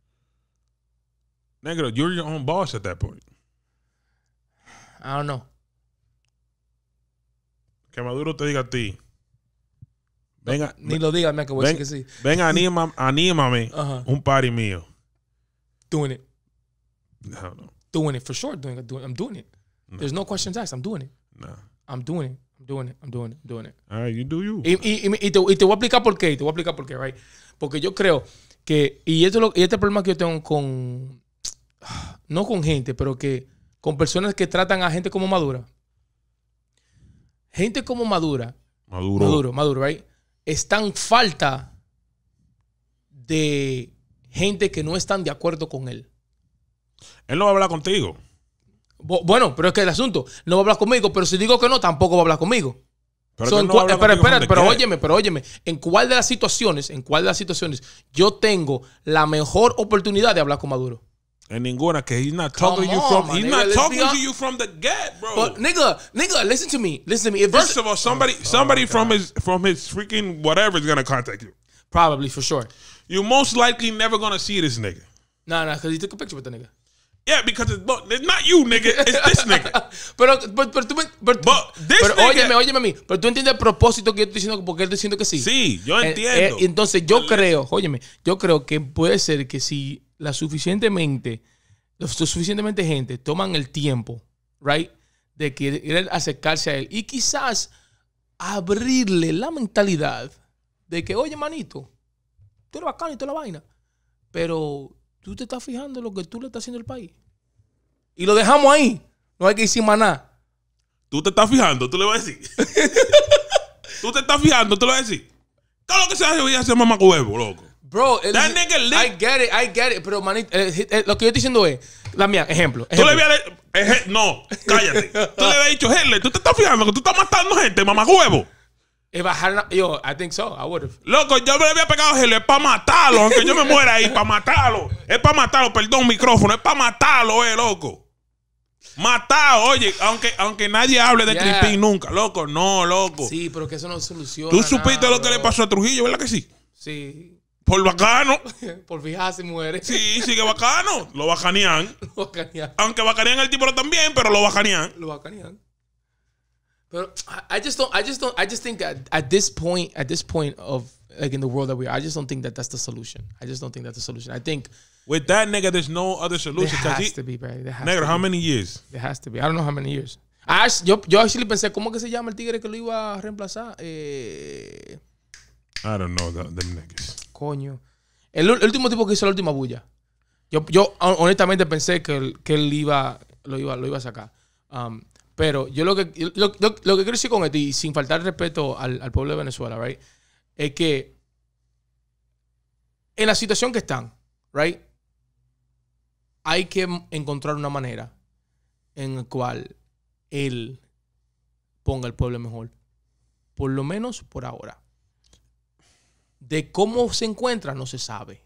Negro, you're your own boss at that point. I don't know que Maduro te diga a ti. Venga, ni lo diga, me acabo decir que sí. Venga, anímame un party mío. Doing it. No, no. Doing it for sure. Doing it. I'm doing it. There's no questions asked. I'm doing it. No. I'm doing it. I'm doing it. I'm doing it. I'm doing it. All right, you do you. Y, te, te, voy a explicar por qué. te voy a explicar por qué, right? Porque yo creo que. Y, esto lo, y este problema que yo tengo con. No con gente, pero que. Con personas que tratan a gente como madura gente como Madura, Maduro, Maduro, Maduro, right? falta de gente que no están de acuerdo con él. Él no va a hablar contigo. bueno, pero es que el asunto, no va a hablar conmigo, pero si digo que no, tampoco va a hablar conmigo. Pero, no espera, pero óyeme, pero óyeme, ¿en cuál de las situaciones, en cuál de las situaciones yo tengo la mejor oportunidad de hablar con Maduro? And then going, okay, he's not talking to you from. He's nigga, not talking to you from the get, bro. But nigga, nigga, listen to me, listen to me. If First of all, somebody, oh, oh somebody oh from God. his from his freaking whatever is gonna contact you. Probably for sure. You're most likely never gonna see this nigga. Nah, nah, because he took a picture with the nigga. Yeah, because it's, it's not you, nigga. It's this nigga. But but, but but pero, but this pero nigga, óyeme, óyeme a mí. Pero tú entiendes el propósito que yo estoy diciendo, porque estoy diciendo que sí. Sí, yo entiendo. Eh, eh, entonces yo creo, óyeme, yo creo que puede ser que si la suficientemente, suficientemente gente toman el tiempo, right, de querer acercarse a él y quizás abrirle la mentalidad de que, oye, manito, tú eres bacano y toda la vaina, pero tú te estás fijando lo que tú le estás haciendo al país. Y lo dejamos ahí. No hay que decir más nada. Tú te estás fijando, tú le vas a decir. tú te estás fijando, tú le vas a decir. Todo lo que se hace a hacer mamá huevo, loco. Bro, I get it, I get it. Pero, manito, eh, eh, eh, lo que yo estoy diciendo es, la mía, ejemplo. Tú le habías. No, cállate. Tú le habías dicho, Hitler, tú te estás fijando que tú estás matando gente, mamá huevo. yo, I think so, I would have. Loco, yo me le había pegado a Hitler, es para matarlo, aunque yo me muera ahí, para matarlo. Es para matarlo, perdón, micrófono, es para matarlo, eh, loco. Matado, oye, aunque, aunque nadie hable de Yeah. nunca, loco, no, loco. Sí, pero que eso no soluciona. Tú supiste lo que le pasó a Trujillo, ¿verdad que sí? Sí. Por bacano. Por fijarse muere. Sí, sí que bacano. Lo bacanean. lo bacanean. Aunque bacanean el tipo también, pero lo bacanean. Lo bacanean. Pero I just don't I just don't I just think at, at this point at this point of like in the world that we are, I just don't think that that's the solution. I just don't think that's the solution. I think with that nigga, there's no other solution. There has to be, bro. There has nigga, how many years? it has to be. I don't know how many years. I, yo, yo actually pensé, ¿cómo que se llama el tigre que lo iba a reemplazar? Eh... I don't know the, niggas coño. El, último tipo que hizo la última bulla. Yo, ah, honestamente pensé que, él iba, lo, iba, lo iba a sacar. Um, pero yo lo que, lo, que quiero decir con esto, y sin faltar respeto al, pueblo de Venezuela, right, es que en la situación que están, right, hay que encontrar una manera en la cual él ponga al pueblo mejor. Por lo menos por ahora. De cómo se encuentra no se sabe,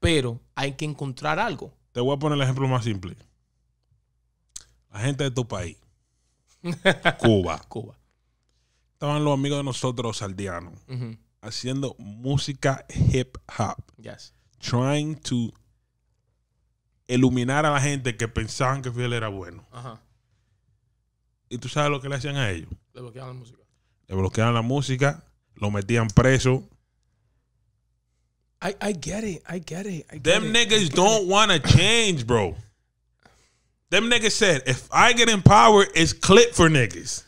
pero hay que encontrar algo. Te voy a poner el ejemplo más simple. La gente de tu país, Cuba. Cuba. Estaban los amigos de nosotros, saldianos, haciendo música hip hop. Yes. Trying to iluminar a la gente que pensaban que Fidel era bueno. Ajá. Y tú sabes lo que le hacían a ellos. Le bloqueaban la música. Le bloqueaban la música, lo metían preso, I, I get it. I get it. Them niggas don't want to change, bro. Them niggas said, if I get in power, it's clip for niggas.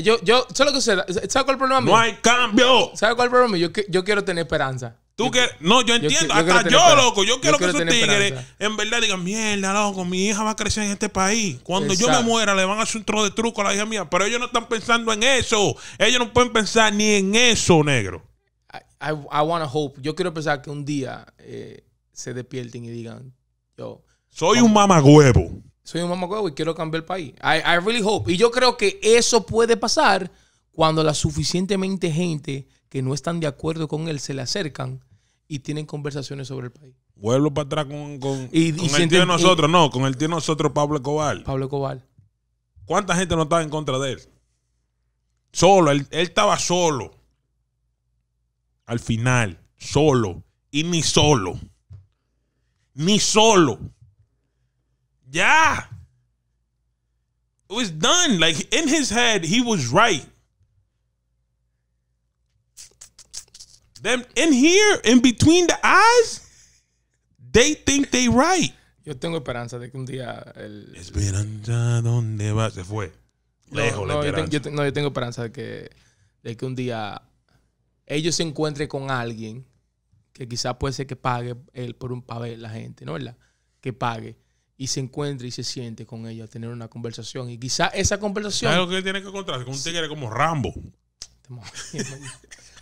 Yo, yo, solo que sé. ¿Sabes cuál es el problema No hay cambio. ¿Sabes cuál es el problema? Yo, yo quiero tener esperanza. Tú que no, yo entiendo, hasta yo, loco, yo quiero que esos tigres en verdad digan, mierda, loco, mi hija va a crecer en este país. Cuando yo me muera le van a hacer un trozo de truco a la hija mía, pero ellos no están pensando en eso. Ellos no pueden pensar ni en eso, negro. I, I wanna hope. Yo quiero pensar que un día eh, se despierten y digan, yo. Soy un mamagüevo. Soy un mamagüevo y quiero cambiar el país. I, really hope. Y yo creo que eso puede pasar cuando la suficientemente gente que no están de acuerdo con él se le acercan y tienen conversaciones sobre el país. Vuelvo para atrás con, el tío nosotros, no, con el tío nosotros, Pablo Cobal. Pablo Cobal. ¿Cuánta gente no estaba en contra de él? Solo, él, él estaba solo al final, solo, y ni solo. Ni solo. Ya. It was done. Like in his head, he was right. Them in here, in between the eyes, they think they right. Yo tengo esperanza de que un día el... Esperanza, ¿dónde va? Se fue. Lejos Yo, no, yo tengo esperanza de que, de que un día ellos se encuentren con alguien que quizás puede ser que pague él por un papel, la gente, ¿no? ¿verdad? Que pague y se encuentre y se siente con ella, tener una conversación. Y quizás esa conversación. lo que tiene que encontrarse? Con un tigre como Rambo.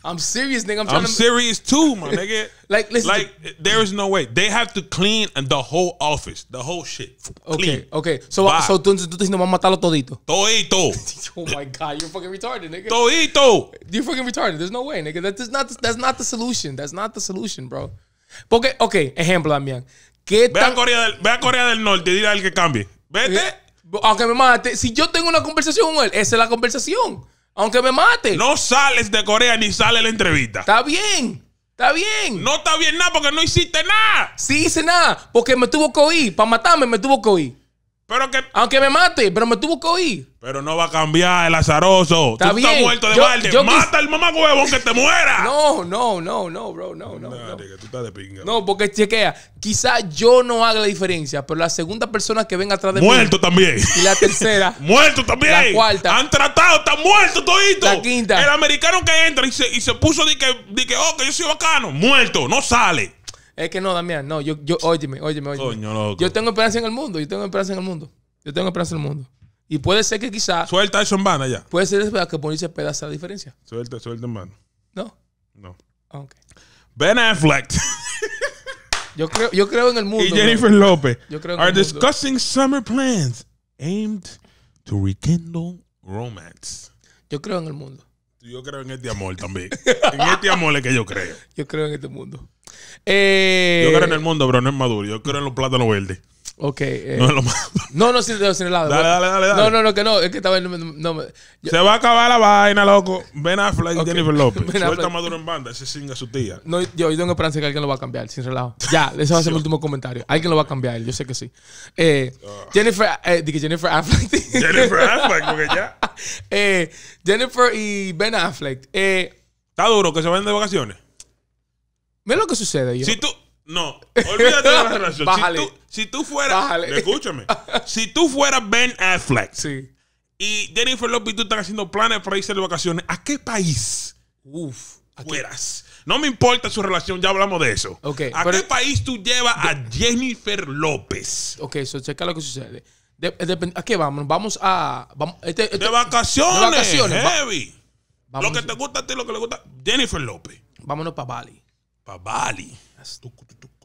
I'm serious, nigga. I'm, trying I'm to... serious too, my nigga. like, listen. Like, there is no way they have to clean the whole office, the whole shit. Clean. Okay, okay. So, Bye. so tú, tú estás diciendo vamos a matarlo todito. Todito. oh my god, you're fucking retarded, nigga. Todito. You're fucking retarded. There's no way, nigga. That's not that's not the solution. That's not the solution, bro. Okay, okay, ejemplo, Damián. ¿Qué ve, tan... a Corea del, ve a Corea del Norte, dile al que cambie. Vete. Eh, aunque me mate, si yo tengo una conversación con él, esa es la aunque me mate. No sales de Corea ni sale la entrevista. Está bien. Está bien. No está bien nada porque no hiciste nada. Sí hice nada. Porque me tuvo que oír. Para matarme me tuvo que oír. Aunque me mate, pero me tuvo que oír. Pero no va a cambiar el azaroso. Está Tú estás muerto de Mata al mamá huevo que te muera. no, no, no, no, bro. No, no. no, porque chequea. Quizás yo no haga la diferencia, pero la segunda persona que venga atrás de muerto mí. Muerto también. Y la tercera. muerto también. La cuarta. Han tratado, están muertos toditos. La quinta. El americano que entra y se, puso de que, de que, oh, que yo soy bacano. Muerto, no sale. Es que no, Damián, no, yo, yo, óyeme, óyeme, óyeme. Yo tengo esperanza en el mundo, yo tengo esperanza en el mundo. Yo tengo esperanza en el mundo. Y puede ser que quizás. Suelta eso en vano ya. Puede ser que ponerse pedazo de diferencia. Suelta, suelta en vano. No. No. Ok. Ben Affleck. yo, creo, yo creo en el mundo. Y Jennifer López. Yo creo en are discussing summer plans aimed to rekindle romance. Yo creo en el mundo. Yo creo en este amor también. en este amor es que yo creo. Yo creo en este mundo. Eh, yo creo en el mundo, pero no en Maduro. Yo creo en los plátanos verdes. Ok. Eh, no, no, no, sin, relado. Dale, dale, dale, dale, No, no, no, que no. Es que estaba. Se va a acabar la vaina, loco. Ben Affleck y Jennifer López. Suelta Maduro en banda. Ese singa su tía. yo, yo tengo esperanza de que alguien lo va a cambiar, sin relajo. Ya, ese va a ser el último comentario. Alguien lo va a cambiar, yo sé que sí. Eh, Jennifer. Eh, que Jennifer Affleck. Jennifer Affleck, porque ya. Eh, Jennifer y Ben Affleck. Está duro que se vayan de vacaciones. Ve lo que sucede. Si tú. No, olvídate de la relación. Bájale. Si tú, si tú fueras. Bájale. Escúchame. Si tú fueras Ben Affleck. Sí. Y Jennifer López y tú estás haciendo planes para irse de vacaciones. ¿A qué país? Uf. ¿a fueras. No me importa su relación, ya hablamos de eso. ¿A qué país tú llevas a Jennifer López? Ok, eso checa lo que sucede. Eh, ¿A qué vamos? Vamos a. Este, este, de vacaciones. De vacaciones. Heavy. lo que te gusta a ti, lo que le gusta. Jennifer López. Vámonos para Bali. Para Bali.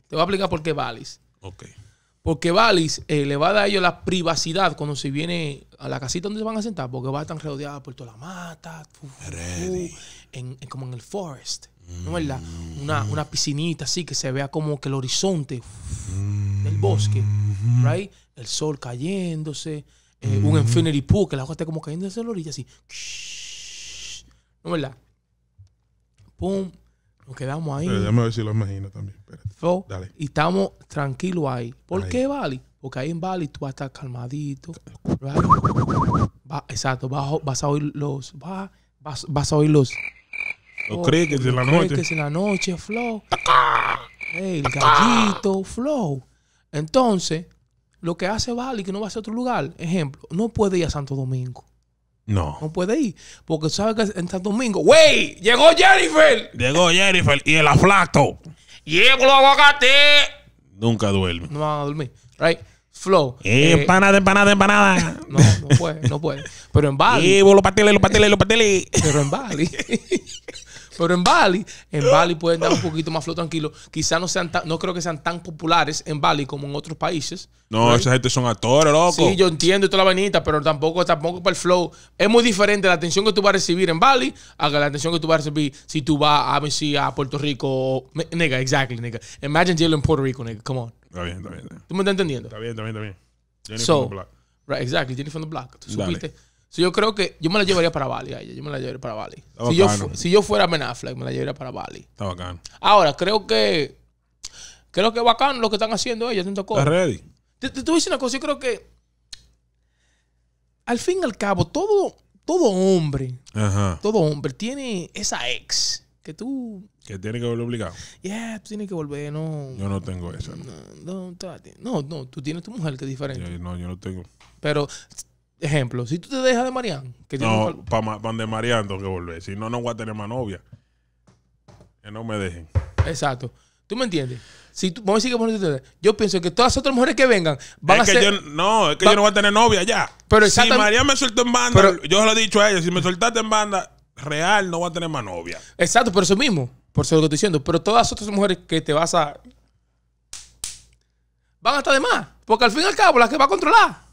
Te voy a explicar por qué Bali Ok. Porque Bali eh, le va a dar a ellos la privacidad cuando se viene a la casita donde se van a sentar, porque va a estar rodeada por toda la mata, como en el forest, ¿No es verdad? Una, piscinita así que se vea como que el horizonte del bosque, El sol cayéndose, eh, un mm. infinity pool que la agua está como cayendo desde la orilla así, ¿no es verdad? Pum, nos quedamos ahí. déjame ver si lo imagino también. Y estamos tranquilos ahí. ¿Por qué Bali? Porque ahí en Bali tú vas a estar calmadito. exacto. Vas, a oír los. Va, vas, vas, a oír los. Los la noche. Los es en la noche, flow. el gallito, flow. Entonces, lo que hace Bali, que no va a ser otro lugar, ejemplo, no puede ir a Santo Domingo. No. No puede ir. Porque sabe que en Santo Domingo, ¡Wey! ¡Llegó Jennifer! Llegó Jennifer y el aflato. ¡Llegó el aguacate! Nunca duerme. No van a dormir. Right? Flow. Eh, empanada, empanada, empanada. No, no puede, no puede. Pero en Bali. Llevo eh, los pasteles, los pasteles, los pasteles. Pero en Bali. Pero en Bali, en Bali pueden dar un poquito más flow tranquilo. Quizás no sean tan, no creo que sean tan populares en Bali como en otros países. No, esa gente son actores, loco. Sí, yo entiendo toda la vainita, pero tampoco, tampoco para el flow. Es muy diferente la atención que tú vas a recibir en Bali a la atención que tú vas a recibir si tú vas a, si a Puerto Rico. Nigga, exactly, nigga. Imagine jail en Puerto Rico, nigga. Come on. Está bien, está bien. ¿Tú me estás entendiendo? Está bien, está bien, está bien. so, Black. Right, exactly. Jennifer from the Black. Tú supiste. Si yo creo que yo me la llevaría para Bali Yo me la llevaría para Bali. si yo, si yo fuera Menafla, me la llevaría para Bali. Está bacán. Ahora, creo que. Creo que es bacán lo que están haciendo ellos. Tanto ready. Te, una cosa. Yo creo que. Al fin y al cabo, todo, todo hombre. Ajá. Todo hombre tiene esa ex que tú. Que tiene que volver obligado. Yeah, tú tienes que volver, no. Yo no tengo eso. No, no, tú tienes tu mujer que es diferente. no, yo no tengo. Pero ejemplo, si tú te dejas de Marián que no, para pa, de tengo que volver. Si no, no voy a tener más novia. Que no me dejen. Exacto. ¿Tú me entiendes? Si tú, a decir que yo pienso que todas las otras mujeres que vengan van no, es que yo no voy a tener novia ya. Pero si Marián me suelta en banda, pero, yo lo he dicho a ella, si me soltaste en banda, real no voy a tener más novia. Exacto, por eso mismo. Por eso lo que estoy diciendo. Pero todas las otras mujeres que te vas a. van hasta de más. Porque al fin y al cabo, las que va a controlar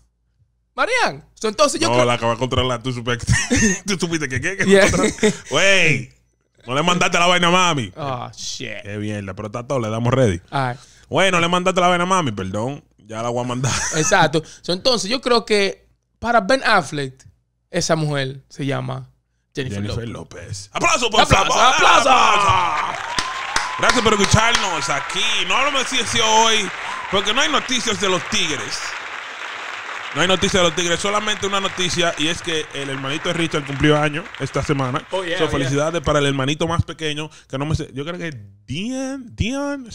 Marian, entonces yo. No, la acabo de controlar. Tú, que tú supiste que qué. Güey, no le mandaste la vaina a mami. Oh, shit. Qué mierda, pero está todo, le damos ready. Güey, no Bueno, le mandaste la vaina a mami, perdón. Ya la voy a mandar. Exacto. entonces yo creo que para Ben Affleck, esa mujer se llama Jennifer, Jennifer López. ¡Aplauso, por favor! ¡Aplauso! Gracias por escucharnos aquí. No hablamos de ciencia hoy, porque no hay noticias de los tigres. No hay noticia de los Tigres, solamente una noticia y es que el hermanito de Richard cumplió año esta semana. Oh, felicidades para el hermanito más pequeño, que no me sé, yo creo que es Dian, Dian,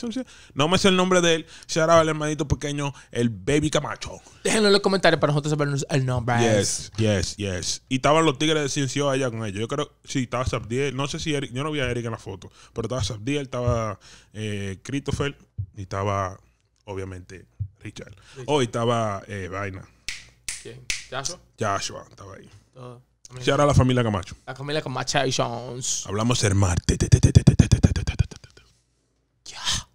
no me sé el nombre de él. Se hará el hermanito pequeño, el Baby Camacho. Déjenlo en los comentarios para nosotros saber el nombre. Yes, yes, yes. Y estaban los Tigres de Ciencio allá con ellos. Yo creo, sí, estaba Sabdiel, no sé si Eric, yo no vi a Eric en la foto, pero estaba Sabdiel, estaba eh, Christopher y estaba, obviamente, Richard. Hoy oh, estaba eh, Vaina. Yashua ¿Joshua? Joshua, estaba ahí. Y ahora la familia Camacho. La familia Camacho y Jones. Hablamos el martes. Ya.